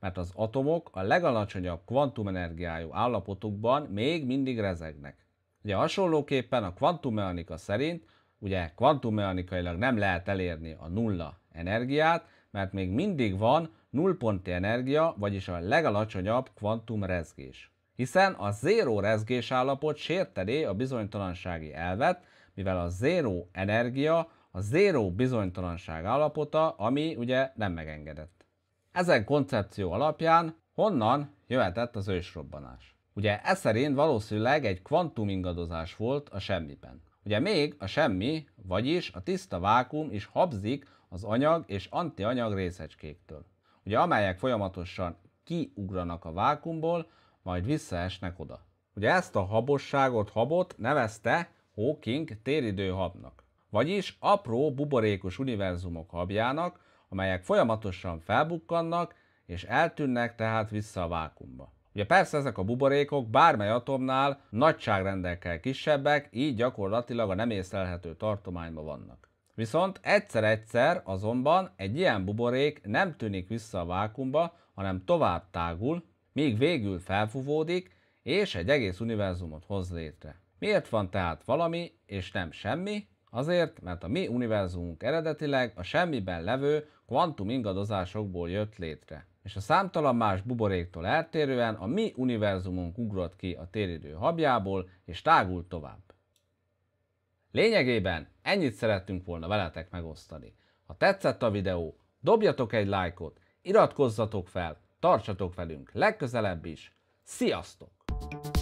mert az atomok a legalacsonyabb kvantumenergiájú állapotokban még mindig rezegnek. Ugye hasonlóképpen a kvantummechanika szerint, ugye kvantummechanikailag nem lehet elérni a nulla energiát, mert még mindig van nullponti energia, vagyis a legalacsonyabb kvantumrezgés. Hiszen a zéró rezgés állapot sértené a bizonytalansági elvet, mivel a zéró energia a zéró bizonytalanság állapota, ami ugye nem megengedett. Ezen koncepció alapján honnan jöhetett az ősrobbanás? Ugye ez szerint valószínűleg egy kvantum ingadozás volt a semmiben. Ugye még a semmi, vagyis a tiszta vákum is habzik az anyag és antianyag részecskéktől. Ugye amelyek folyamatosan kiugranak a vákumból, majd visszaesnek oda. Ugye ezt a habosságot habot nevezte Hawking téridőhabnak. Vagyis apró buborékos univerzumok habjának, amelyek folyamatosan felbukkannak és eltűnnek tehát vissza a vákumba. Ugye persze ezek a buborékok bármely atomnál nagyságrendekkel kisebbek, így gyakorlatilag a nem észlelhető tartományban vannak. Viszont egyszer-egyszer azonban egy ilyen buborék nem tűnik vissza a vákumba, hanem tovább tágul, míg végül felfúvódik, és egy egész univerzumot hoz létre. Miért van tehát valami, és nem semmi? Azért, mert a mi univerzumunk eredetileg a semmiben levő kvantum ingadozásokból jött létre. És a számtalan más buboréktól eltérően a mi univerzumunk ugrott ki a téridő habjából, és tágult tovább. Lényegében ennyit szerettünk volna veletek megosztani. Ha tetszett a videó, dobjatok egy lájkot, iratkozzatok fel, tartsatok velünk legközelebb is. Sziasztok!